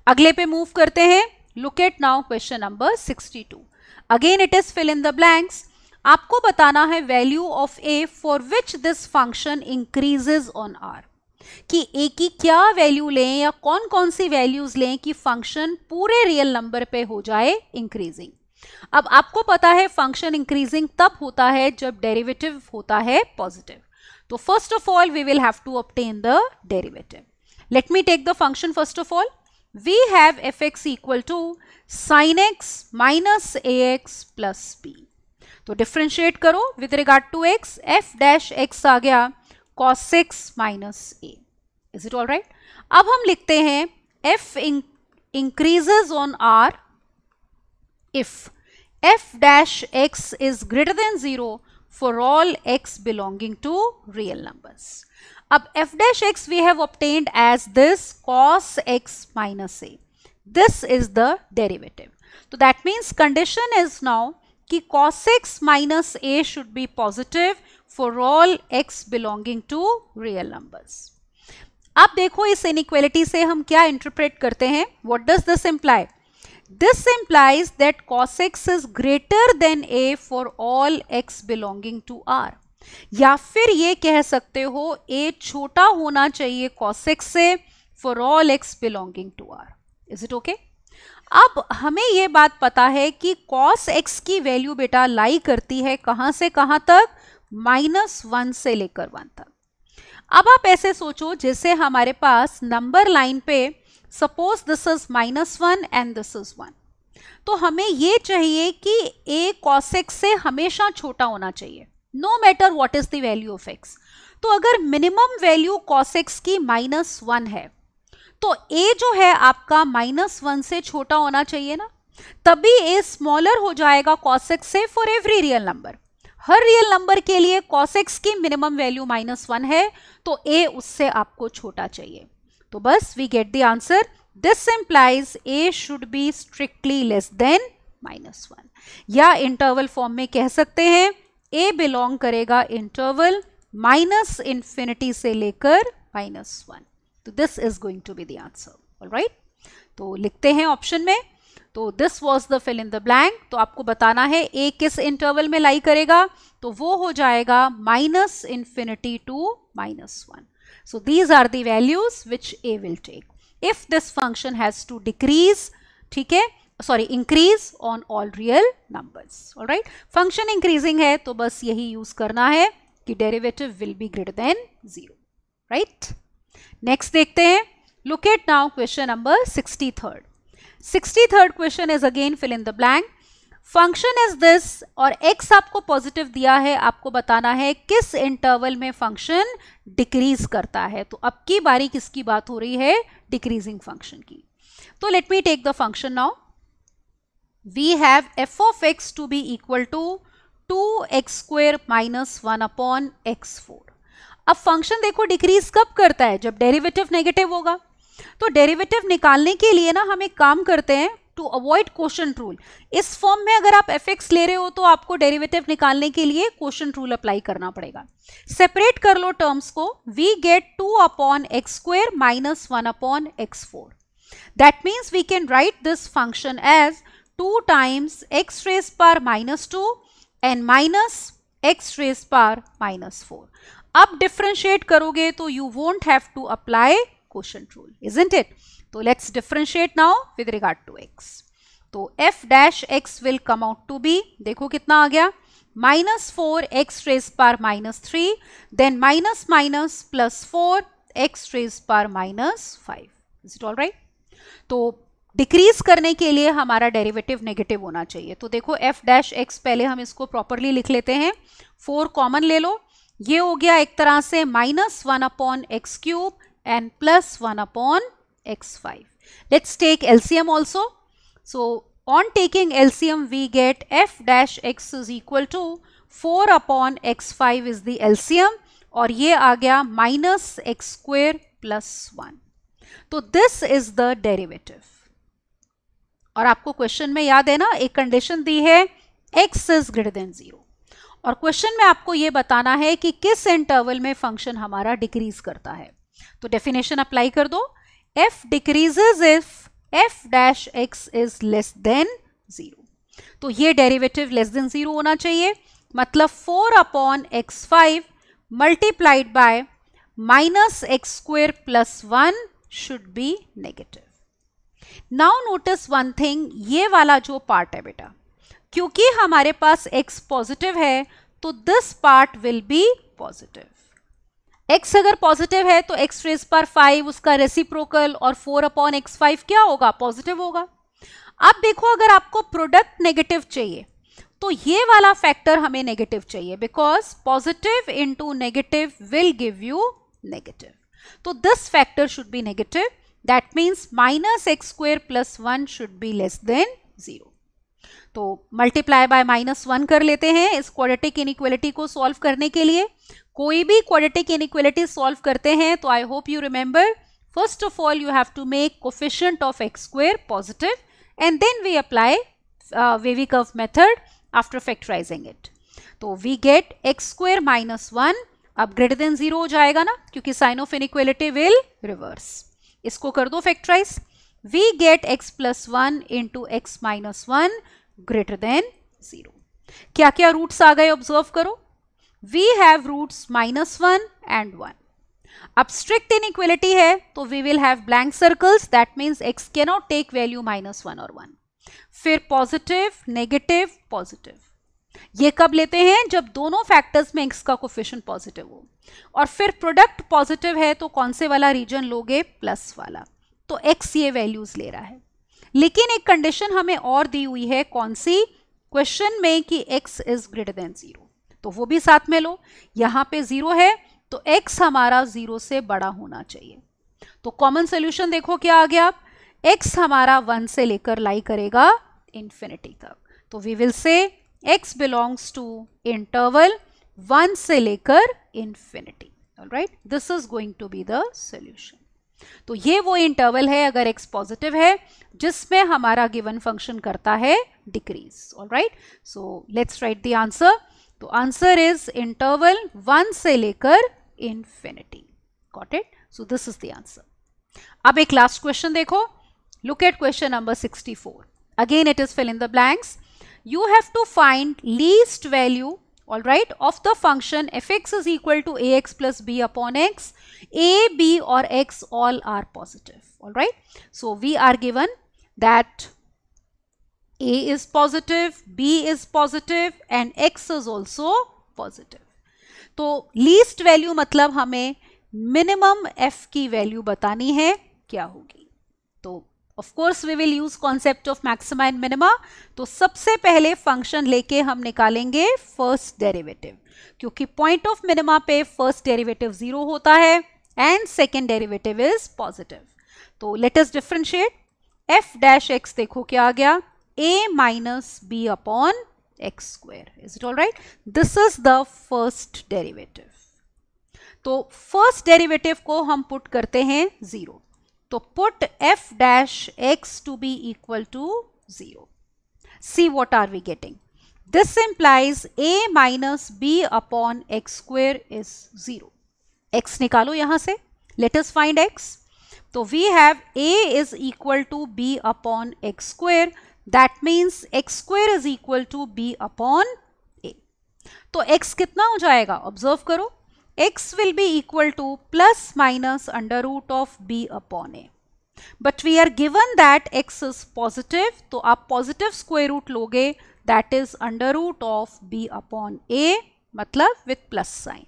S1: अगले पे move करते हैं look now question number sixty 62 again it is fill in the blanks आपको बताना है value of A for which this function increases on R कि A की क्या वैल्यू लें या कौन कौन सी वैल्यूज लें कि फंक्शन पूरे रियल नंबर पे हो जाए इंक्रीजिंग अब आपको पता है फंक्शन इंक्रीजिंग तब होता है जब डेरिवेटिव होता है पॉजिटिव तो first of all we will have to obtain the derivative let me take the function first of all we have fx equal to sin x minus ax plus b. तो differentiate करो with regard to x, f dash x आ गया cos 6 minus a. Is it all right? अब हम लिखते हैं f increases on r if f dash x is greater than 0 for all x belonging to real numbers. अब F dash x we have obtained as this cos x minus A this is the derivative तो that means condition is now कि cos x minus A should be positive for all x belonging to real numbers अब देखो इस इनिक्वेलिटी से हम क्या interpret करते हैं what does this imply this implies that cos x is greater than A for all x belonging to R या फिर ये कह सकते हो ए छोटा होना चाहिए कॉसेक्स से for all x belonging to R is it okay अब हमें ये बात पता है कि कॉस एक्स की वैल्यू बेटा लाई करती है कहां से कहां तक माइनस वन से लेकर वन तक अब आप ऐसे सोचो जैसे हमारे पास नंबर लाइन पे suppose this is minus one and this is one तो हमें ये चाहिए कि ए कॉस एक्स से हमेशा छोटा होना चाहिए no matter what is the value of x तो अगर मिनिमम वैल्यू कॉस एक्स की माइनस वन है तो ए जो है आपका माइनस वन से छोटा होना चाहिए ना तभी ए स्मॉलर हो जाएगा एक्स से फॉर एवरी रियल नंबर हर रियल नंबर के लिए कॉसेक्स की मिनिमम वैल्यू माइनस वन है तो ए उससे आपको छोटा चाहिए तो बस we get the answer this implies A should be strictly less than minus one या इंटरवल फॉर्म में कह सकते हैं ए बिलोंग करेगा इंटरवल माइनस इंफिनिटी से लेकर माइनस वन तो this is going to be the answer right तो लिखते हैं ऑप्शन में तो this was the fill in the blank तो आपको बताना है ए किस इंटरवल में लाई करेगा तो वो हो जाएगा minus infinity to minus one so these are values which A will take if this function has to decrease ठीक है sorry increase on all real numbers all right function increasing है तो बस यही यूज करना है कि derivative will be greater than zero right next देखते हैं look at now question number 63rd 63rd question is again fill in the blank function is this और x आपको पॉजिटिव दिया है आपको बताना है किस इंटरवल में फंक्शन डिक्रीज करता है तो अब की बारी किसकी बात हो रही है डिक्रीजिंग फंक्शन की तो let me take the function now we have f of x to be equal to 2x square minus 1 upon x4. अब फंक्शन देखो डिक्रीज कब करता है जब डेरिवेटिव नेगेटिव होगा तो डेरिवेटिव निकालने के लिए ना हम एक काम करते हैं टू अवॉइड क्वेश्चन रूल इस फॉर्म में अगर आप एफ एक्स ले रहे हो तो आपको डेरिवेटिव निकालने के लिए क्वेश्चन रूल अप्लाई करना पड़ेगा सेपरेट कर लो टर्म्स को we get two upon x square minus one upon x four that means we can write this function as two times x raise power minus two and minus x raise power minus four अब differentiate करोगे तो you won't have to apply quotient rule in it तो let's differentiate now with regard to x तो F dash x will come out to B देखो कितना आ गया minus four x raise power minus three then minus minus plus four x raise power minus five is it all right तो decrease करने के लिए हमारा डेरिवेटिव नेगेटिव होना चाहिए तो देखो एफ डैश एक्स पहले हम इसको प्रॉपरली लिख लेते हैं फोर कॉमन ले लो ये हो गया एक तरह से minus one upon x cube and plus one upon x five let's take LCM also so on taking LCM we get f dash x is equal to four upon x five is the LCM और ये आ गया minus x square plus one तो this is the derivative और आपको question में याद है ना एक कंडीशन दी है x is greater than zero और क्वेश्चन में आपको ये बताना है कि किस इंटरवल में फंक्शन हमारा डिक्रीज करता है तो डेफिनेशन अप्लाई कर दो f decreases if f dash x is less than zero तो ये डेरिवेटिव लेस देन जीरो होना चाहिए मतलब four upon x five multiplied by minus x square plus one should be negative now notice one thing ये वाला जो part है बेटा क्योंकि हमारे पास x पॉजिटिव है तो this part will be positive x अगर पॉजिटिव है तो x रेस पर 5 उसका रेसिप्रोकल और 4 अपॉन एक्स फाइव क्या होगा पॉजिटिव होगा अब देखो अगर आपको प्रोडक्ट नेगेटिव चाहिए तो ये वाला फैक्टर हमें नेगेटिव चाहिए because positive into negative will give you negative तो this factor should be negative that means minus x square plus one should be less than zero तो मल्टीप्लाई बाय माइनस वन कर लेते हैं इस quadratic inequality को solve करने के लिए कोई भी क्वाडेटिक इनिक्वलिटी सॉल्व करते हैं तो I hope you remember first of all you have to make coefficient of x square positive and then we apply wavy curve method after factorising it तो we get x square minus one अब greater than zero हो जाएगा ना क्योंकि sign of inequality will reverse इसको कर दो factorise we get x plus one into x minus one greater than zero क्या क्या रूट्स आ गए ऑब्जर्व करो we have roots minus one and one अब स्ट्रिक्ट इन इक्वेलिटी है तो we will have blank circles that means x cannot take value minus one और one फिर positive negative positive ये कब लेते हैं जब दोनों फैक्टर्स में एक्स का कोफिशन पॉजिटिव हो और फिर प्रोडक्ट पॉजिटिव है तो कौन से वाला रीजन लोगे प्लस वाला तो एक्स ये वैल्यूज ले रहा है लेकिन एक कंडीशन हमें और दी हुई है कौन सी क्वेश्चन में कि x is greater than zero तो वो भी साथ में लो यहां पे जीरो है तो एक्स हमारा जीरो से बड़ा होना चाहिए तो कॉमन सोल्यूशन देखो क्या आ गया एक्स हमारा वन से लेकर लाई करेगा इंफिनिटी तक तो we will say x belongs to interval one से लेकर infinity right this is going to be the solution तो ये वो इंटरवल है अगर एक्स पॉजिटिव है जिसमें हमारा गिवन फंक्शन करता है decrease all right so let's write the answer तो आंसर इज इंटरवल वन से लेकर infinity got it so this is the answer अब एक लास्ट क्वेश्चन देखो look at question number 64 again it is fill in the blanks you have to find least value all right of the function fx is equal to ax plus b upon x a b or x all are positive all right so we are given that a is positive b is positive and x is also positive तो least value matlab hame minimum f ki value batani hai kya hogi to of course we will use concept of maxima and minima तो सबसे पहले function लेके हम निकालेंगे first derivative क्योंकि point of minima पे first derivative zero होता है and second derivative is positive तो latest differentiate f dash x देखो क्या आ गया a minus b upon x square is it all right this is the first derivative तो first derivative को हम पुट करते हैं जीरो तो put f dash x to be equal to zero see what are we getting this implies a minus b upon x square is zero x निकालो यहां से let's find x तो we have a is equal to b upon x square that means x square is equal to b upon a तो एक्स कितना हो जाएगा observe करो x will be equal to plus minus under root of b upon a. But we are given that x is positive, तो आप positive square root loge that is under root of b upon a matlab with plus sign.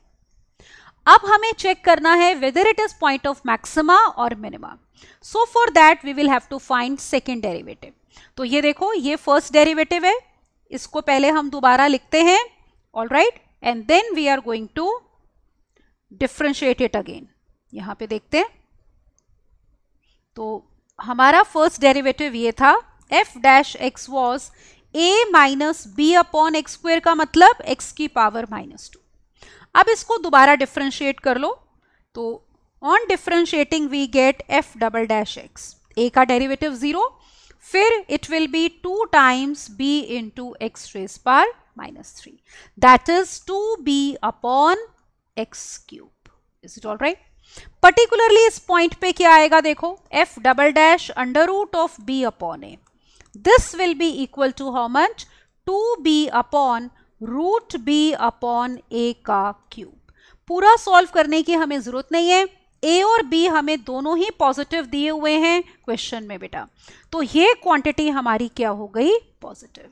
S1: ab हमें check karna hai whether it is point of maxima or minima. So for that we will have to find second derivative. तो ये देखो ये first derivative है इसको पहले हम दोबारा लिखते हैं all right and then we are going to differentiate it again यहाँ पे देखते हैं तो हमारा फर्स्ट डेरिवेटिव ये था f dash x was a minus b upon x square का मतलब एक्स की पावर माइनस टू अब इसको दोबारा डिफ्रेंशिएट कर लो तो on differentiating we get f double dash x a का डेरिवेटिव ज़ीरो फिर it will be two times b into x raise power minus three that is two b upon x cube is it all right particularly इस point पे क्या आएगा देखो f double dash under root of b upon a this will be equal to how much two b upon root b upon ए का cube पूरा solve करने की हमें ज़रूरत नहीं है ए और बी हमें दोनों ही पॉजिटिव दिए हुए हैं क्वेश्चन में बेटा तो ये क्वांटिटी हमारी क्या हो गई पॉजिटिव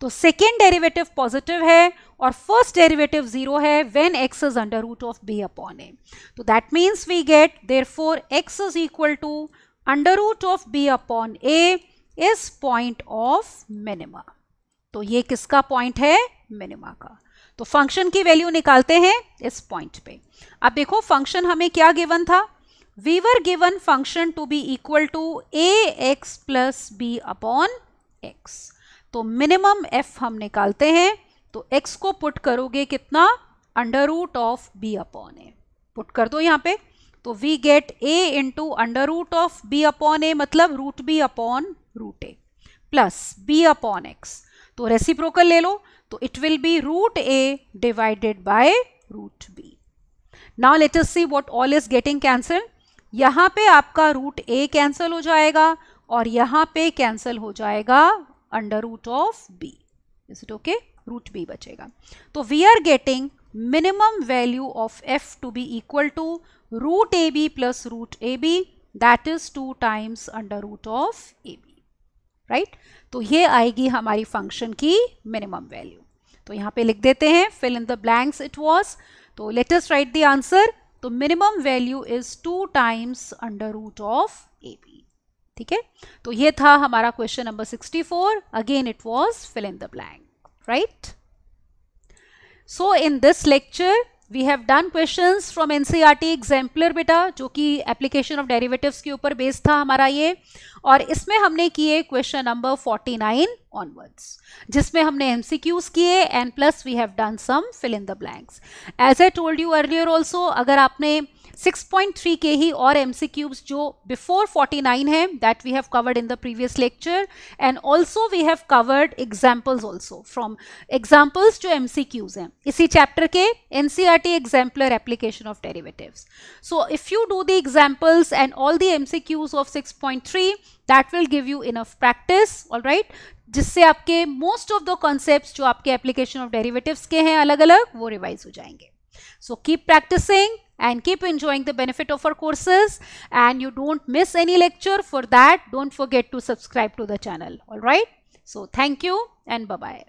S1: तो सेकेंड डेरिवेटिव पॉजिटिव है और फर्स्ट डेरिवेटिव जीरो है when x is under root of b upon a तो that means we get there four x is equal to under root of b upon a is point of minima तो ये किसका point है minima का तो function की value निकालते हैं इस पॉइंट पे अब देखो फंक्शन हमें क्या गिवन था we were given function to be equal to a x plus b upon x तो मिनिमम एफ हम निकालते हैं तो एक्स को पुट करोगे कितना under root of b upon a put कर दो यहाँ पे तो we get a into under root of b upon a मतलब root b upon root a plus b upon x तो रेसिप्रोकल ले लो तो it will B root a divided by root b now let us see what all is getting cancel यहाँ पे आपका root ए cancel हो जाएगा और यहाँ पे कैंसिल हो जाएगा under root of b is it okay root b बचेगा तो we are getting minimum value of f to be equal to root a b plus root a b that is two times under root of a b right तो ये आएगी हमारी function की minimum value तो यहाँ पे लिख देते हैं fill in the blanks it was तो लेटेस्ट राइट द आंसर तो minimum value is two times under root of a b ठीक है तो ये था हमारा question number 64 again it was fill in the blank right so in this lecture we have done questions from NCERT exemplar बेटा जो कि application of derivatives के ऊपर बेस्ड था हमारा ये और इसमें हमने किए क्वेश्चन नंबर 49 ऑनवर्ड्स जिसमें हमने एमसीक्यूज किए and plus we have done some fill in the blanks as a told you earlier also अगर आपने 6.3 के ही और एम जो बिफोर 49 है that we have covered in the previous lecture and also we have covered examples also from examples जो M हैं इसी chapter के N C R T exemplar application of derivatives so if you do the examples and all the M of 6.3 that will give you enough practice all right जिससे आपके most of the concept जो आपके application of derivatives के हैं अलग अलग वो revise हो जाएंगे so keep practising and keep enjoying the benefit of our courses and you don't miss any lecture for that don't forget to subscribe to the channel all right so thank you and bye bye